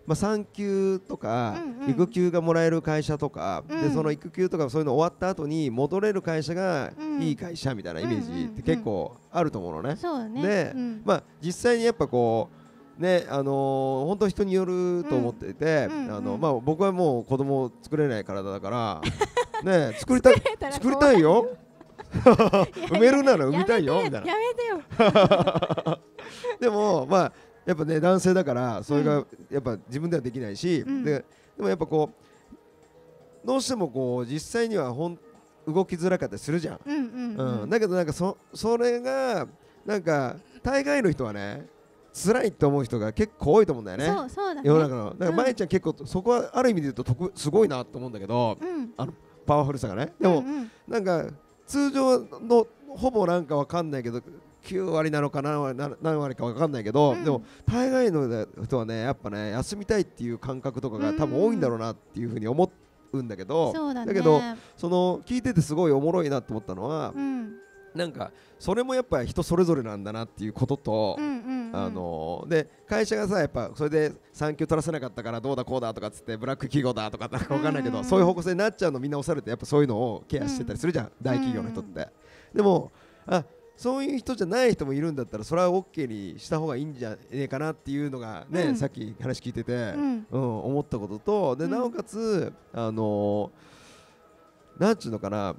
まあ、産休とか育休がもらえる会社とか、でその育休とかそういうの終わった後に戻れる会社がいい会社みたいなイメージって結構あると思うのね。で、まあ、実際にやっぱこうねあのー、本当人によると思っていて、あのまあ、僕はもう子供を作れない体だから ね作りた作りたいよ埋めるなら埋めたいよみたいな。やめてよ でもまあやっぱね男性だからそれがやっぱ自分ではできないし、うん、ででもやっぱこうどうしてもこう実際にはほん動きづらかったりするじゃんうんうんうんうん、だけどなんかそそれがなんか大概の人はね辛いと思う人が結構多いと思うんだよね。そうそうだ、ね、世の中の。だからまえちゃん結構、うん、そこはある意味で言うと特すごいなと思うんだけど、うん、あのパワフルさがね。でも、うんうん、なんか通常のほぼなんかわかんないけど9割なのか何割何割か分かんないけど、うん、でも大概の人はねやっぱね休みたいっていう感覚とかが多分多いんだろうなっていうふうに思うんだけど、うん、だ,、けどその聞いててすごいおもろいなと思ったのは、うん、なんかそれもやっぱ人それぞれなんだなっていうことと。うんあのー、で会社がさやっぱそれで産休取らせなかったからどうだこうだとかっつってブラック企業だとかなんか分かんないけど、そういう方向性になっちゃうのみんな押されてやっぱそういうのをケアしてたりするじゃん、大企業の人って。でもあそういう人じゃない人もいるんだったらそれは OK にした方がいいんじゃねえかなっていうのがね、うん、さっき話聞いてて、うん、うん、思ったこととでなおかつ、あのー、なんちゅうのかな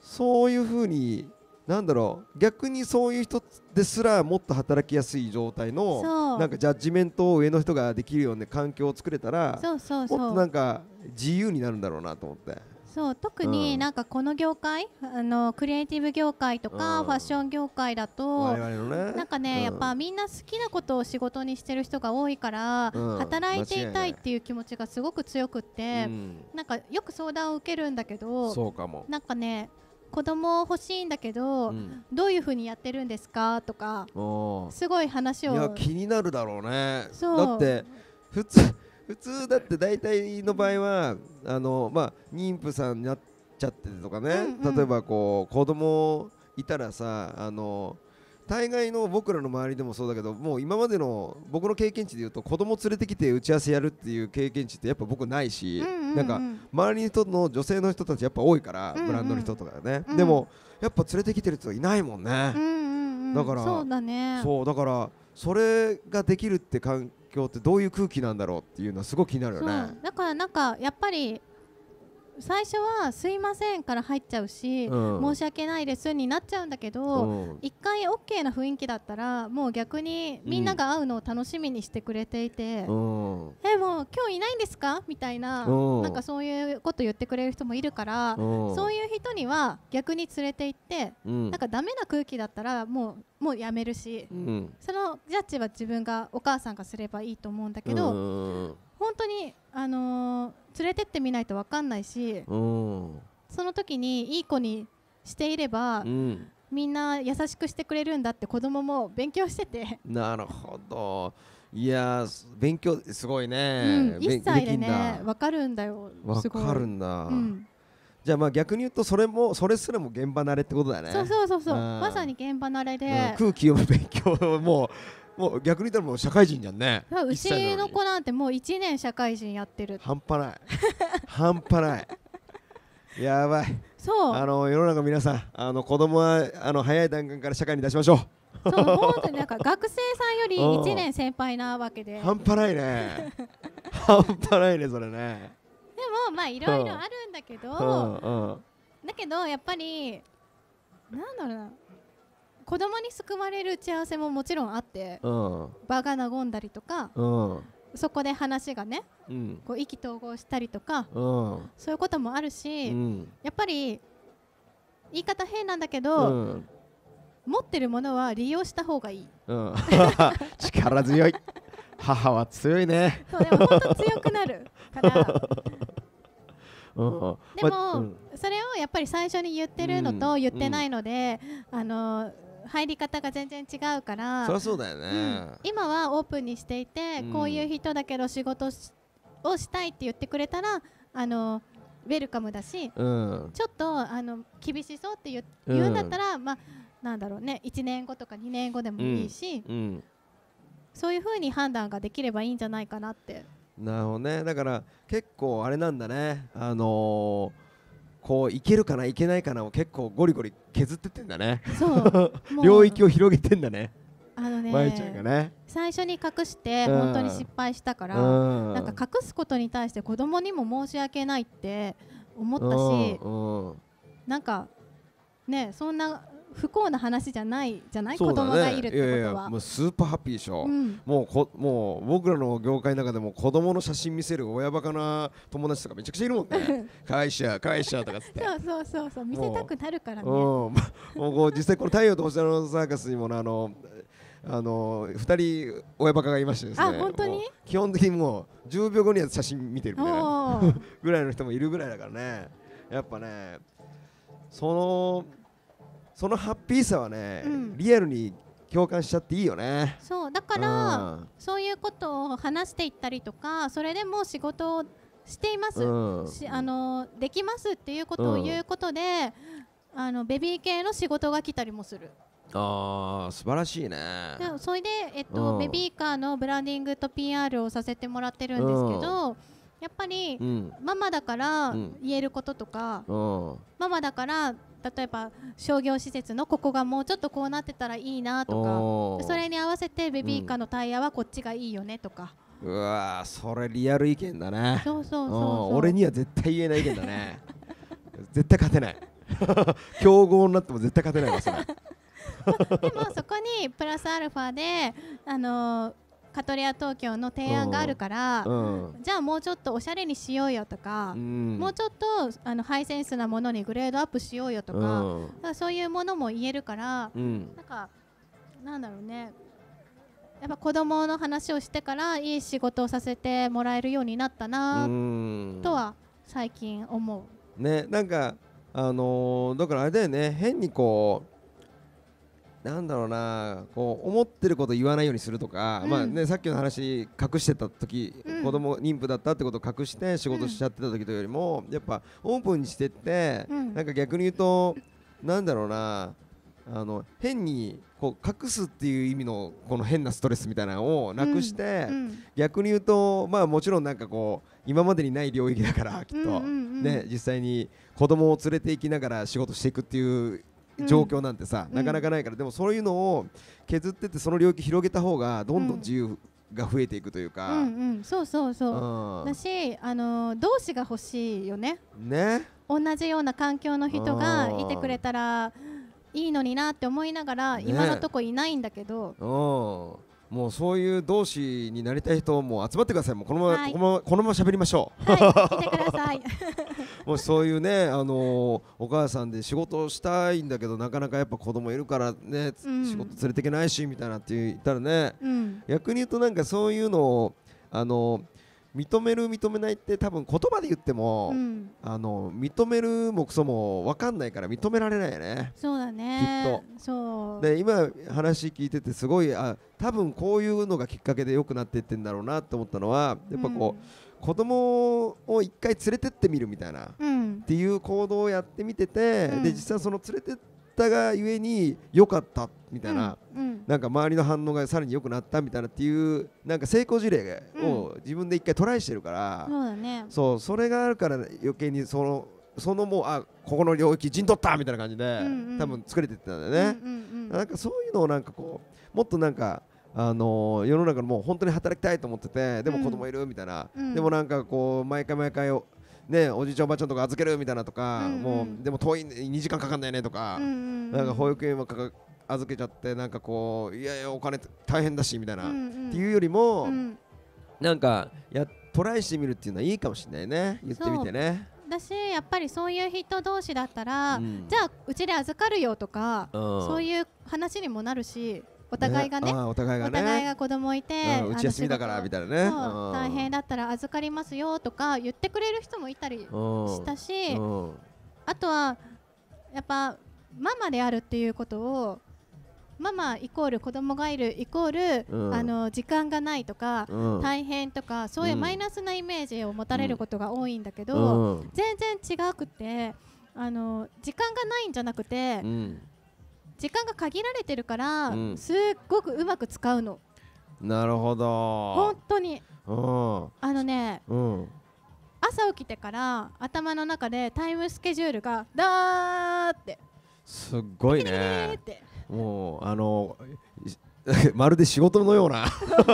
そういうふうになんだろう逆にそういう人ですらもっと働きやすい状態のなんかジャッジメントを上の人ができるような環境を作れたらもっとなんか自由になるんだろうなと思って。そう特になんかこの業界、うん、あのクリエイティブ業界とかファッション業界だと、なんかね、うん、やっぱみんな好きなことを仕事にしてる人が多いから、うん、働いていたいっていう気持ちがすごく強くって、なんかよく相談を受けるんだけどなんかね子供欲しいんだけど、うん、どういうふうにやってるんですかとかすごい話をいや気になるだろうねだって普通普通だって大体の場合はあの、まあ、妊婦さんになっちゃってとかね、うんうん、例えばこう子供いたらさあの大概の僕らの周りでもそうだけどもう今までの僕の経験値でいうと子供連れてきて打ち合わせやるっていう経験値ってやっぱ僕ないし、うんうんうん、なんか周りの人の女性の人たちやっぱ多いから、うんうん、ブランドの人とかね、うん、でもやっぱ連れてきてる人いないもんね、うんうんうん、だからそうだねそうだからそれができるって感京ってどういう空気なんだろうっていうのはすごく気になるよねだからなんかやっぱり最初は「すいません」から入っちゃうし、うん申し訳ないです」になっちゃうんだけど、うん回 OK な雰囲気だったらもう逆にみんなが会うのを楽しみにしてくれていて「うんえもう今日いないんですか?」みたいなうんなんかそういうこと言ってくれる人もいるからそういう人には逆に連れて行ってうんなんかダメな空気だったらもうもうやめるしうんそのジャッジは自分がお母さんがすればいいと思うんだけど本当に、あのー、連れてってみないと分かんないしその時にいい子にしていれば、うん、みんな優しくしてくれるんだって子供も勉強しててなるほどいや勉強すごいね、うん、1歳でね分かるんだよ分かるんだ、うん、じゃあまあ逆に言うとそれもそれすらも現場慣れってことだねそうそうそうそうまさに現場慣れで、うん、空気を勉強もうもう逆に言ったらもう社会人じゃんねうちの子なんてもう1年社会人やってる半端ない半端ない やばいそうあの世の中皆さんあの子供はあの早い段階から社会に出しましょうそう本当になんか学生さんより1 年先輩なわけで半端ないね半端ないねそれねでもまあいろいろあるんだけどだけどやっぱりなんだろうな子供に救われる打ち合わせももちろんあって、うん、場が和んだりとか、うん、そこで話がね、うん、こう意気投合したりとか、そういうこともあるし、やっぱり言い方変なんだけど、持ってるものは利用した方がいい、力強い母は強いねそうでも本当強くなるから うん、でも、それをやっぱり最初に言ってるのと言ってないので、あのー入り方が全然違うからそそうだよね、うん、今はオープンにしていて、こういう人だけど仕事をしたいって言ってくれたらあのウェルカムだし、うん、ちょっとあの厳しそうって言う,、ん、だったら、まあ、なんだろうね1年後とか2年後でもいいし、うんうん、そういうふうに判断ができればいいんじゃないかなって。なるほどねだから結構あれなんだねあのーこういけるかないけないかなを結構ゴリゴリ削ってってんだねそう 領域を広げてんだねあのねちゃんがね最初に隠して本当に失敗したから、うん、なんか隠すことに対して子供にも申し訳ないって思ったし、うんうん、なんかねそんな不幸な話じゃないじゃない、ね、子供がいるってことはいやいやもうスーパーハッピーでしょ、うん、もうこもう僕らの業界の中でも子供の写真見せる親バカな友達とかめちゃくちゃいるもんね会社会社とかっってそうそうそうそう見せたくなるからねもうこう実際この「太陽と星のサーカス」にもあのあの2人親バカがいましてですね本当に基本的にもう10秒後には写真見てるみたいな ぐらいの人もいるぐらいだからねやっぱねそのそのハッピーさはね、うん、リアルに共感しちゃっていいよねそうだから、うん、そういうことを話していったりとかそれでも仕事をしています、うん、しあのできますっていうことを言うことで、うん、あのベビー系の仕事が来たりもする。あー素晴らしいねそれで、えっとベビーカーのブランディングと PR をさせてもらってるんですけど、やっぱり、うん、ママだから言えることとか、うん、ママだから例えば商業施設のここがもうちょっとこうなってたらいいなとかそれに合わせてベビーカーのタイヤはこっちがいいよねとか、うん、うわそれリアル意見だねそうそうそう俺には絶対言えない意見だね 絶対勝てない強豪 になっても絶対勝てないわそれ でもそこにプラスアルファであのーカトレア東京の提案があるから、うん、じゃあもうちょっとおしゃれにしようよとか、うん、もうちょっとあのハイセンスなものにグレードアップしようよとかうん、そういうものも言えるから、なんかなんだろうねやっぱ子供の話をしてからいい仕事をさせてもらえるようになったなとは最近思う。ねなんかあのー、だからあれだよね変にこうなんだろうなこう思ってること言わないようにするとか、うん、まあね、さっきの話隠してた時、うん、子供妊婦だったってことを隠して仕事しちゃってた時というよりも、やっぱオープンにしてって、うん、なんか逆に言うとなんだろうなあの変にこう隠すっていう意味のこの変なストレスみたいなのをなくして、逆に言うとまあもちろんなんかこう今までにない領域だからきっと、ね実際に子供を連れて行きながら仕事していくっていう状況なんてさ、うん、なかなかないから、でもそういうのを削っててその領域広げた方がどんどん自由が増えていくというか、うんうん、そうそうそう、だし、あの同志が欲しいよねね同じような環境の人がいてくれたらいいのになって思いながら、今のとこいないんだけど、もうそういう同士になりたい人も集まってください。もうこのまま、はい、このままこのまま喋りましょう。はい、てください。もしそういうねあのー、お母さんで仕事をしたいんだけどなかなかやっぱ子供いるからね、うん、仕事連れてけないしみたいなって言ったらね、うん、逆に言うとなんかそういうのをあのー認める認めないって多分言葉で言っても、うん、あの認めるもクソも分かんないから認められないよねそうだねきっとそうで今話聞いててすごいあ多分こういうのがきっかけで良くなっていってんだろうなと思ったのはやっぱこう、うん、子供を一回連れてってみるみたいな、うん、っていう行動をやってみてて、うん、で実際その連れてってったがゆえに良かったみたいな、うん、なんか周りの反応がさらに良くなったみたいなっていうなんか成功事例を自分で一回トライしてるから、そうだねそうそれがあるから余計にそのそのもうあここの領域陣取ったみたいな感じで、うんうん、多分作れてったんだよね、うんうんうん、なんかそういうのをなんかこうもっとなんかあのー、世の中のもう本当に働きたいと思っててでも子供いるみたいな、うん、でもなんかこう毎回毎回ね、おじいちゃんおばあちゃんとか預けるみたいなとか、うんうん、もうでも遠い2時間かかんないねとか、うんうん、なんか保育園は預けちゃってなんかこういやいやお金大変だしみたいな、うんうん、っていうよりも、うん、なんかやトライしてみるっていうのはいいかもしれないね言ってみてね。だしやっぱりそういう人同士だったら、うん、じゃあうちで預かるよとか、そういう話にもなるしお互いがねお互いがねお互いが子供いて、うち休みだからみたいなね大変だったら預かりますよとか言ってくれる人もいたりしたしあとはやっぱママであるっていうことをママイコール子供がいるイコール、うん、あの時間がないとか、うん、大変とかそういうマイナスなイメージを持たれることが多いんだけど、うん、全然違くてあの時間がないんじゃなくて、時間が限られてるから、うん、すっごくうまく使うのなるほど本当にあのね、うん、朝起きてから頭の中でタイムスケジュールがだーってすっごいねもうあの まるで仕事のような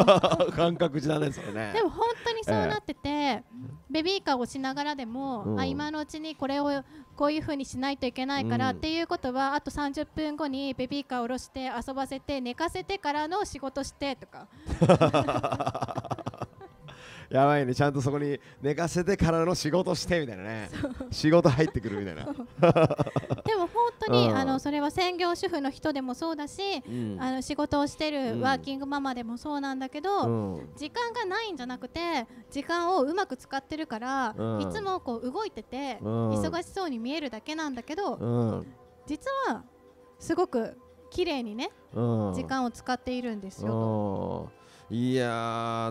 感覚だねそれねでも本当にそうなってて、えー、ベビーカーをしながらでも、うん、あ今のうちにこれをこういうふうにしないといけないから、うん、っていうことはあと30分後にベビーカーを下ろして遊ばせて寝かせてからの仕事してとか やばいねちゃんとそこに寝かせてからの仕事してみたいなね仕事入ってくるみたいなでも本当に、うん、あのそれは専業主婦の人でもそうだし、うん、あの仕事をしてるワーキングママでもそうなんだけど、うん、時間がないんじゃなくて時間をうまく使ってるから、いつもこう動いてて、忙しそうに見えるだけなんだけど、実はすごく綺麗にね、時間を使っているんですよいや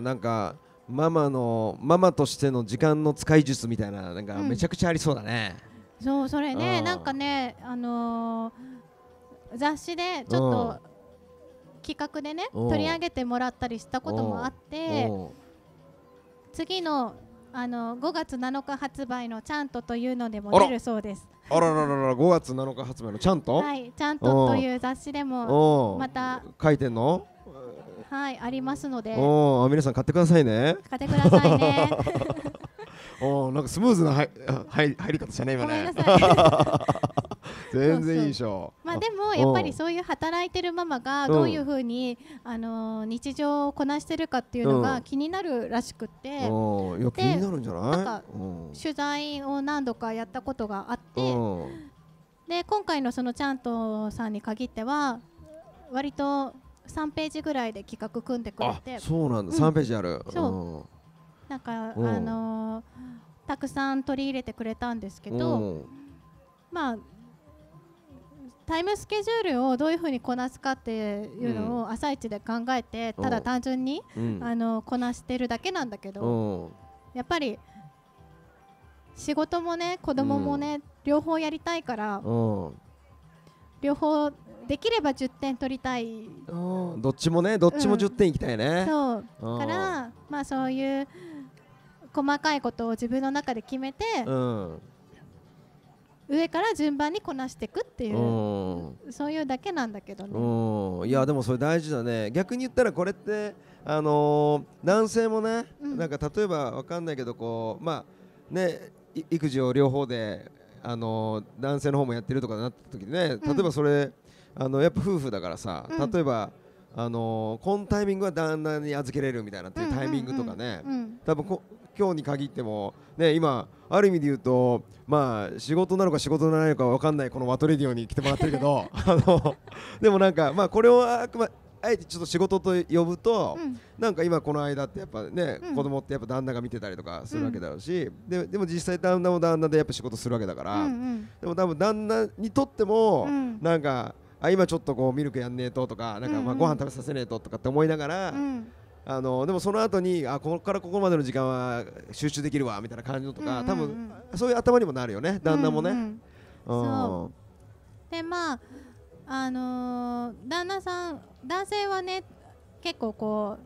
ーなんかママのママとしての時間の使い術みたいななんかめちゃくちゃありそうだね、うん、そうそれねなんかねあのー、雑誌でちょっと企画でね取り上げてもらったりしたこともあって次のあの5月7日発売の「ちゃんと」というのでも出るそうですあらららら5月7日発売の「ちゃんと」はい「ちゃんと」という雑誌でもまた書いてんのはいありますのでお皆さん買ってくださいね買ってくださいね おなんかスムーズなは入入り方したね今ね全然いいでしょう。まあでもやっぱりそういう働いてるママがどういうふうに、あの日常をこなしてるかっていうのが気になるらしくて、おん、いや気になるんじゃないなんか、取材を何度かやったことがあって、で今回のそのちゃんとさんに限っては割と3ページぐらいで企画組んでくれてそうなんだ、うん、3ページあるそう、なんか、あのー、たくさん取り入れてくれたんですけど、まあタイムスケジュールをどういうふうにこなすかっていうのを朝一で考えて、ただ単純に、あのこなしてるだけなんだけど、やっぱり仕事もね子供もね、両方やりたいから、両方できれば10点取りたいどっちもねどっちも10点いきたいね、うん、そうからまあそういう細かいことを自分の中で決めて、うん、上から順番にこなしていくっていうそういうだけなんだけどねいやでもそれ大事だね逆に言ったらこれってあのー、男性もね、うん、なんか例えばわかんないけどこうまあね育児を両方であのー、男性の方もやってるとかなった時ね例えばそれ、うんあのやっぱ夫婦だからさ、うん、例えばあのー、このタイミングは旦那に預けれるみたいなっていうタイミングとかね、うんうんうん、多分こ今日に限っても、ね、今ある意味で言うと、まあ、仕事なのか仕事なのか分かんないこのワトレディオに来てもらってるけど あのでもなんか、まあ、これをあくまあえてちょっと仕事と呼ぶと、うん、なんか今この間ってやっぱね、うん、子供ってやっぱ旦那が見てたりとかするわけだろうし、うん、ででも実際旦那も旦那でやっぱ仕事するわけだから、うんうん、でも多分旦那にとっても、うん、なんか。あ今ちょっとこうミルクやんねえととかなんかまあご飯食べさせねえととかって思いながら、あのでもその後にあここからここまでの時間は集中できるわみたいな感じのとか、多分そういう頭にもなるよね旦那もね。うんそうでまああのー、旦那さん男性はね結構こ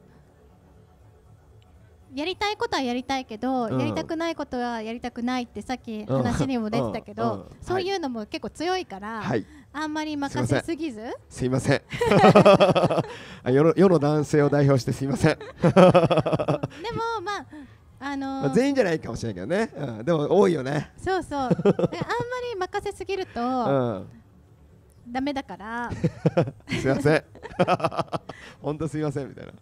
うやりたいことはやりたいけど、うん、やりたくないことはやりたくないってさっき話にも出てたけど、うん、そういうのも結構強いから、はい、あんまり任せすぎずすいません 世の世の男性を代表してすいません でもまああのー、まあ、全員じゃないかもしれないけどね、うん、でも多いよねそうそう あんまり任せすぎると、うん、ダメだからすいません本当すいませんみたいな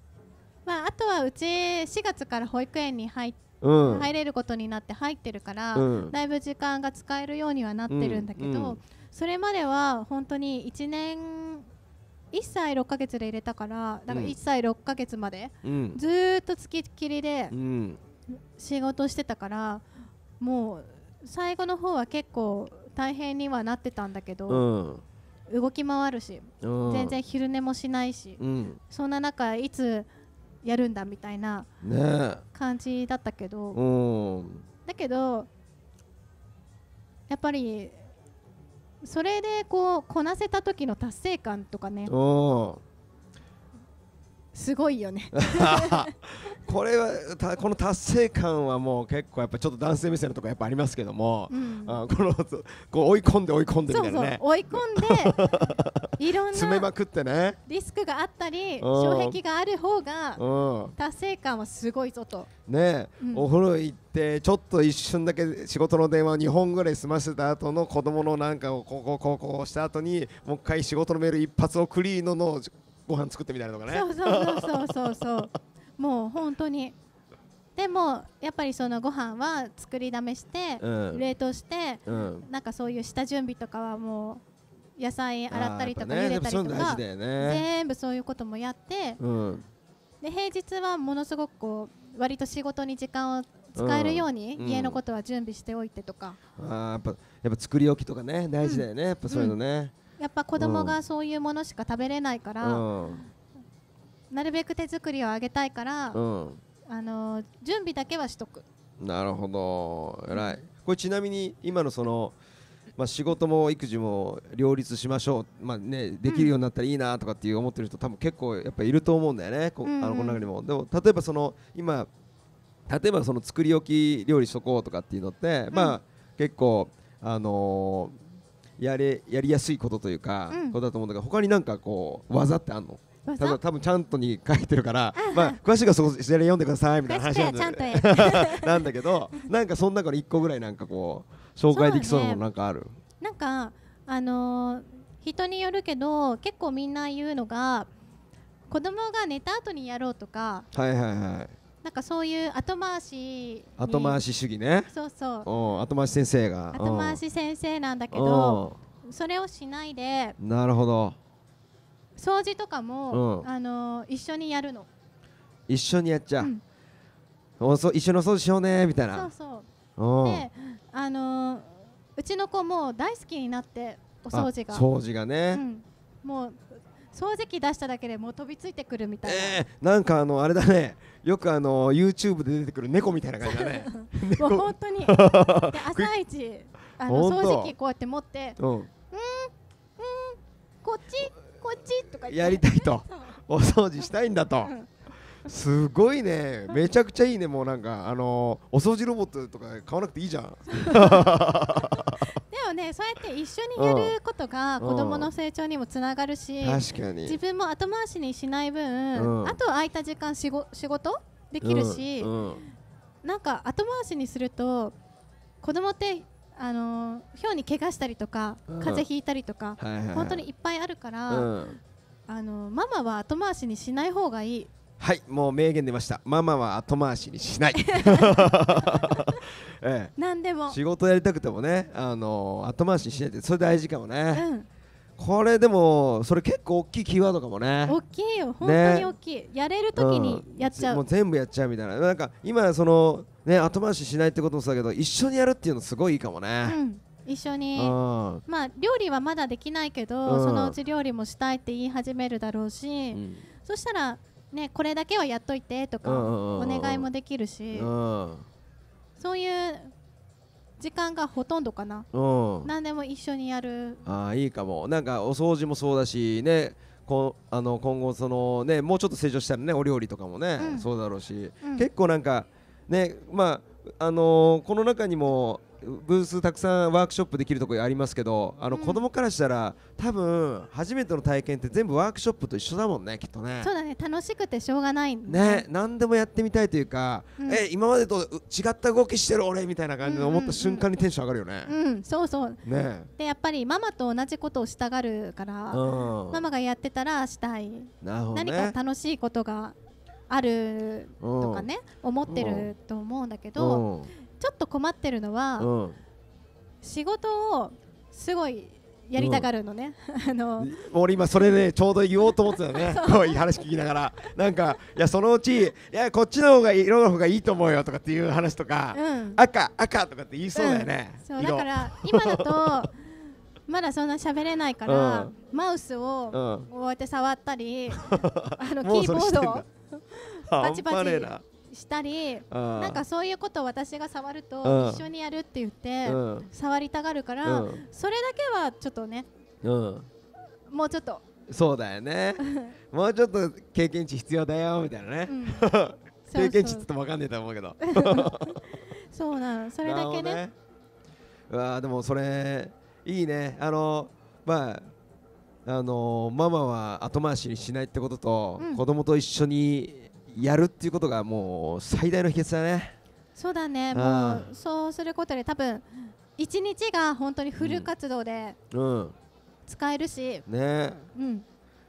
まああとはうち4月から保育園に入ってうん、入れることになって入ってるから、うん、だいぶ時間が使えるようにはなってるんだけど、うんそれまでは本当に1年1歳6ヶ月で入れたからだから1歳6ヶ月まで、うん、ずっとつきっきりで仕事してたから、もう最後の方は結構大変にはなってたんだけど、うん、動き回るし、うん、全然昼寝もしないし、そんな中いつやるんだみたいな感じだったけど、ね、だけどやっぱりそれでこうこなせた時の達成感とかねすごいよね これはたこの達成感はもう結構やっぱちょっと男性目線のとこやっぱありますけども、うん、あこの こう追い込んで追い込んでみたいなね追い込んでいろんな 詰めまくってねリスクがあったり障壁がある方が達成感はすごいぞとね、うん、お風呂行ってちょっと一瞬だけ仕事の電話を2本ぐらい済ませた後の子供のなんかをこうこうこうこうした後にもう一回仕事のメール一発をクリーノのご飯作ってみたいなとかねそうそうそうそうそうもう本当にでもやっぱりそのご飯は作りだめして、うん、冷凍して、うん、なんかそういう下準備とかはもう野菜洗ったりとか茹でたりとか、ねね、全部そういうこともやって、うん、で平日はものすごくこう割と仕事に時間を使えるように、家のことは準備しておいてとかあやっぱやっぱ作り置きとかね大事だよね、やっぱそういうのね、やっぱ子供がそういうものしか食べれないから、なるべく手作りをあげたいから、うん、あの準備だけはしとくなるほど偉いこれちなみに今のそのまあ、仕事も育児も両立しましょう、まあね、できるようになったらいいなとかっていう思ってる人、多分結構やっぱいると思うんだよね、こ,、あのこの中にも。でも例えばその今例えばその作り置き料理しとこうとかっていうのって、まあ、結構、あのやれやりやすいことというか、ことだと思うんだけど他になんかこう技ってあるのた多分ちゃんとに書いてるからまあ詳しくはそこ左読んでくださいみたいな話なんだ,、ね、なんだけどなんかその中の一個ぐらいなんかこう紹介できそうなものなんかある、ね、なんかあのー、人によるけど結構みんな言うのが子供が寝た後にやろうとかはいはいはいなんかそういう後回し後回し主義ねそうそう後回し先生が後回し先生なんだけどそれをしないでなるほど掃除とかも、うん、あの一緒にやるの一緒にやっちゃう、うん、おそ一緒の掃除しようねみたいなそうそうであのうちの子も大好きになってお掃除が掃除がね、うん、もう掃除機出しただけでもう飛びついてくるみたいな、えー、なんかあのあれだねよくあの YouTube で出てくる猫みたいな感じだね もう本当に 朝一あの掃除機こうやって持って、うん、うん、こっちこっちとかやりたいとお掃除したいんだと、すごいねめちゃくちゃいいねもうなんかあのー、お掃除ロボットとか買わなくていいじゃん でもねそうやって一緒にやることが子どもの成長にもつながるし、自分も後回しにしない分、うん、あと空いた時間仕事できるし、うんうん、なんか後回しにすると子供ってあのひょうに怪我したりとか、うん、風邪ひいたりとか、はいはいはい、本当にいっぱいあるから、うん、あのママは後回しにしない方がいいはいもう名言出ましたママは後回しにしない、ええ、何でも仕事やりたくてもね、あの後回しにしないってそれ大事かもね、うん、これでもそれ結構大きいキーワードかもね大きいよ本当に大きい、ね、やれる時にやっちゃう、もう全部やっちゃうみたいななんか今その、うんね、後回ししないってこともそうだけど一緒にやるっていうのすごいいいかもね。うん一緒に、まあ、料理はまだできないけど、そのうち料理もしたいって言い始めるだろうし、うん、そしたら、ね、これだけはやっといてとか、お願いもできるし、そういう時間がほとんどかな、何でも一緒にやるああいいかもなんかお掃除もそうだしねこあの今後その、ね、もうちょっと成長したらねお料理とかもね、うん、そうだろうし、結構なんかねまああのー、この中にもブースたくさんワークショップできるところありますけどあの、子供からしたら多分初めての体験って全部ワークショップと一緒だもんねきっとねそうだね楽しくてしょうがないね何でもやってみたいというか、うん、え今までと違った動きしてる俺みたいな感じで思った瞬間にテンション上がるよね、うん、うん、そうそうねでやっぱりママと同じことをしたがるから、ママがやってたらしたい、ね、何か楽しいことがあるとかね、思ってると思うんだけど、ちょっと困ってるのは、仕事をすごいやりたがるのね、あの俺今それで、ね、ちょうど言おうと思ってたよねこういう話聞きながらなんかいやそのうちいやこっちの方が色の方がいいと思うよとかっていう話とか、うん、赤赤とかって言いそうだよね、うん、そうだから今だとまだそんな喋れないから、うん、マウスをこうやって触ったり、あのキーボードをバチバチしたりなんかそういうことを私が触ると一緒にやるって言って触りたがるから、それだけはちょっとね、もうちょっとそうだよね もうちょっと経験値必要だよみたいなね、経験値ちょっと分かんねえと思うけど そうなのそれだけねうわでもそれいいねあのまああのママは後回しにしないってことと、うん、子供と一緒にやるっていうことがもう最大の秘訣だねそうだねもうそうすることで多分1日が本当にフル活動で使えるし、うん、ね、うん、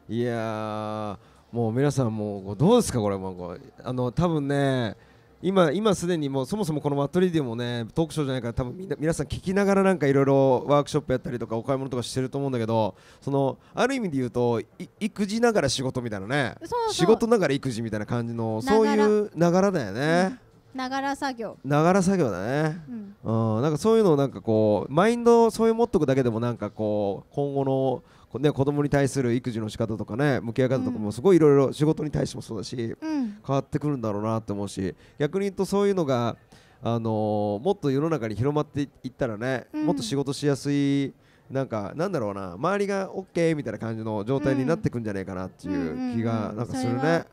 いやもう皆さんもうどうですかこれもこうあの多分ね今今すでにもうそもそもこのマットリディもねトークショーじゃないから多分みんな皆さん聞きながらなんかいろいろワークショップやったりとかお買い物とかしてると思うんだけどそのある意味で言うと育児ながら仕事みたいなね仕事ながら育児みたいな感じのそういうながらだよね。ながら作業ながら作業だね、うん、うん、なんかそういうのをなんかこうマインドそういう持っとくだけでもなんかこう今後のね、子供に対する育児の仕方とかね向き合い方とかもすごいいろいろ仕事に対してもそうだし、うん、変わってくるんだろうなって思うし逆に言うとそういうのが、あのー、もっと世の中に広まっていったらね、うん、もっと仕事しやすいなんかなんだろうな周りが OK みたいな感じの状態になってくんじゃないかなっていう気がなんかするね。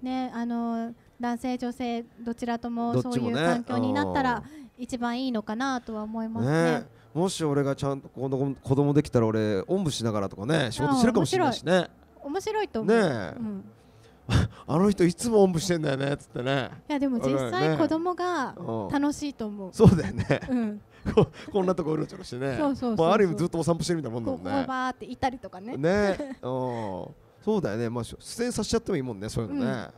ねあのー、男性女性どちらともそういう環境になったら、一番いいのかなとは思いますねもし俺がちゃんと子供子供できたら俺おんぶしながらとかね仕事してるかもしれないしね面白いと思うねえ、うん あの人いつもおんぶしてんだよねっつってねいやでも実際子供が楽しいと思う、そうだよね、うん、こんなとこうろちょろしてねそうそうあ、る意味ずっとお散歩してるみたいなもんだもんねこバーっていたりとかねね そうだよねまあ出演させちゃってもいいもんねそういうのね、うん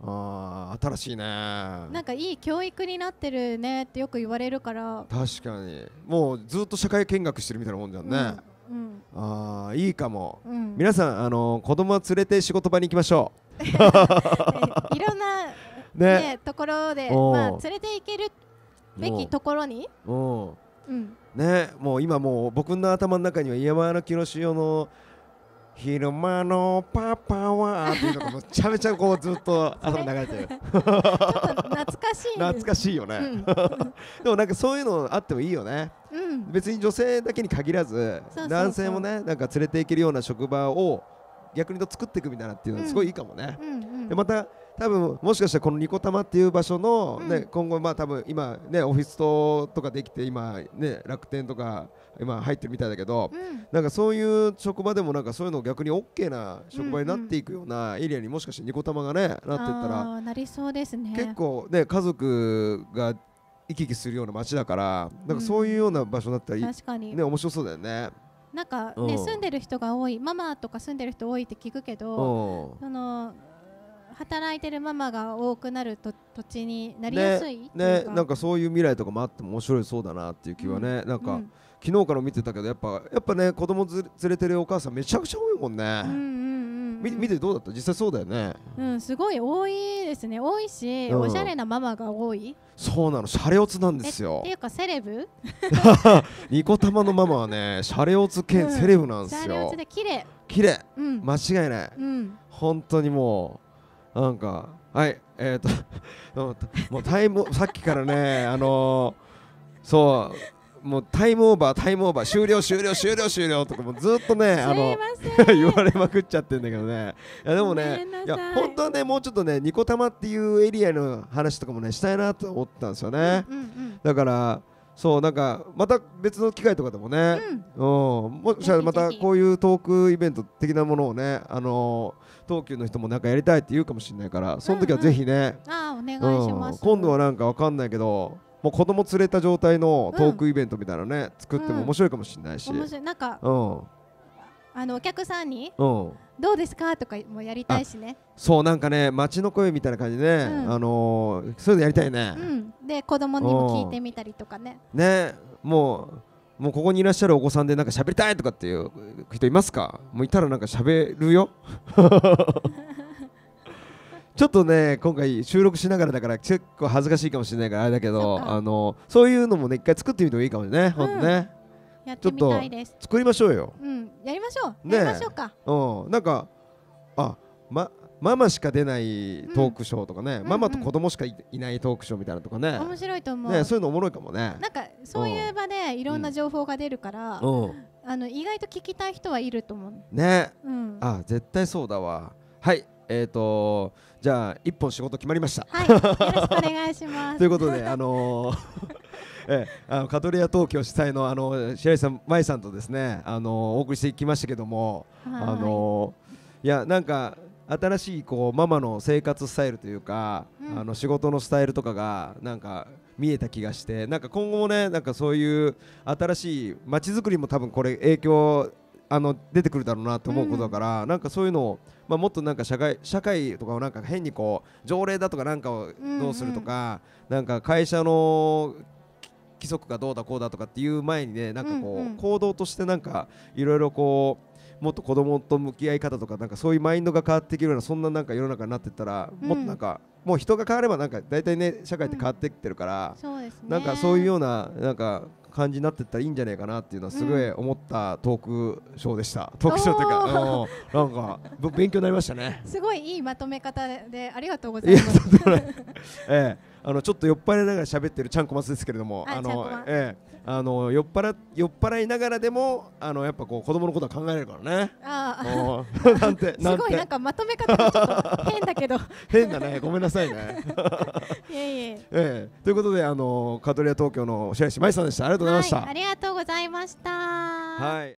ああ新しいねなんかいい教育になってるねってよく言われるから確かにもうずっと社会見学してるみたいなもんじゃんね、うん、うん、あいいかも、うん、皆さんあの子供を連れて仕事場に行きましょう いろんなね、ねところで、まあ、連れて行けるべきところにうん、ねもう今もう僕の頭の中には山の木の塩の昼間のパパはっていうのがめちゃめちゃこうずっと頭流れてる 懐かしい懐かしいよね、うん、でもなんかそういうのあってもいいよね、うん、別に女性だけに限らず男性もねなんか連れていけるような職場を逆にと作っていくみたいなっていうのはすごいいいかもね、うんうんうん、でまた多分もしかしたらこのニコタマっていう場所のね、うん、今後まあ多分今ねオフィス棟とかできて今ね楽天とか今入ってるみたいだけど、うん、なんかそういう職場でもなんかそういうの逆に OK な職場になっていくようなエリアにもしかしてニコタマがねなっていったらなりそうですね結構ね家族が行き来するような街だからなんかそういうような場所だったら、うん、確かにね面白そうだよね。なんかね、住んでる人が多いママとか住んでる人多いって聞くけど、あの働いてるママが多くなると土地になりやすいねねなんかそういう未来とかもあっても面白いそうだなっていう気はね、うん、なんか、うん、昨日から見てたけどやっぱやっぱね子供ず連れてるお母さんめちゃくちゃ多いもんね。うんうんうん、見てどうだった実際そうだよねうんすごい多いですね多いし、うん、おしゃれなママが多いそうなのシャレオツなんですよっていうかセレブ ニコまのママはねシャレオツ兼セレブなんですよ、うん、シャレオツで綺麗綺麗、うん、間違いない、うん、本当にもうなんかはいえっ、ー、ともうタイムさっきからね あのー、そうもうタイムオーバー、タイムオーバー、終了、終了、終了、終了とか、もずっとね、あの 言われまくっちゃってるんだけどね、いやでもね、いや本当はね、もうちょっとね、ニコタマっていうエリアの話とかもね、したいなと思ったんですよね。うんうんうん、だからそうなんかまた別の機会とかでもね、うん、もしかしたらまたこういうトークイベント的なものをね、あのー東急の人もなんかやりたいって言うかもしれないからその時はぜひね、うあお願いします、今度はなんかわかんないけどもう子供連れた状態のトークイベントみたいなね、作っても面白いかもしれないし、なんか、あのお客さんに、どうですかとかもやりたいしねそうなんかね街の声みたいな感じで、あのそういうのやりたいね、で子供にも聞いてみたりとかねねもうもうここにいらっしゃるお子さんでなんか喋りたいとかっていう人いますかもういたらなんか喋るよ ちょっとね今回収録しながらだから結構恥ずかしいかもしれないからあれだけどあのそういうのもね一回作ってみてもいいかもね、うん、ほんとねちょっと作りましょうようんやりましょう、ね、やりましょうかうんなんかあまママしか出ないトークショーとかね、うんママと子供しかいないトークショーみたいなとかね面白いと思う、ね、そういうのおもろいかもねなんかそういう場でいろんな情報が出るから、うん、あの意外と聞きたい人はいると思うね、うん、あ絶対そうだわはいえーとじゃあ一本仕事決まりました、はい、よろしくお願いしますということであのー えー、あのカトレア東京主催のあの白石さん舞さんとですねあのお送りしてきましたけどもあのいやなんか新しいこうママの生活スタイルというか、うん、あの仕事のスタイルとかがなんか見えた気がしてなんか今後もねなんかそういう新しい街づくりも多分これ影響あの出てくるだろうなと思うことだから、うん、なんかそういうのを、まあ、もっとなんか社会社会とかをなんか変にこう条例だとかなんかをどうするとか、うんうん、なんか会社の規則がどうだこうだとかっていう前にねなんかこう、行動としてなんかいろいろこうもっと子供と向き合い方とかなんかそういうマインドが変わっていけるようなそんななんか世の中になっていったら、もっとなんかもう人が変わればなんか大体ね社会って変わってきてるから、なんかそういうようななんか感じになってったらいいんじゃないかなっていうのはすごい思ったトークショーでした、うん、トークショーというか、なんか勉強になりましたねすごいいいまとめ方でありがとうございますええ、あのちょっと酔っ払いながら喋ってるちゃんこますですけれどもあの、ええあの酔っ払酔っ払いながらでもあのやっぱこう子供のことは考えれるからね。ああ、なんて すごいなんかまとめ方がちょっと変だけど 変だね。ごめんなさいね。いえいえ。ええということであのカトリア東京の白石麻衣さんでした。ありがとうございました。ありがとうございました。はい。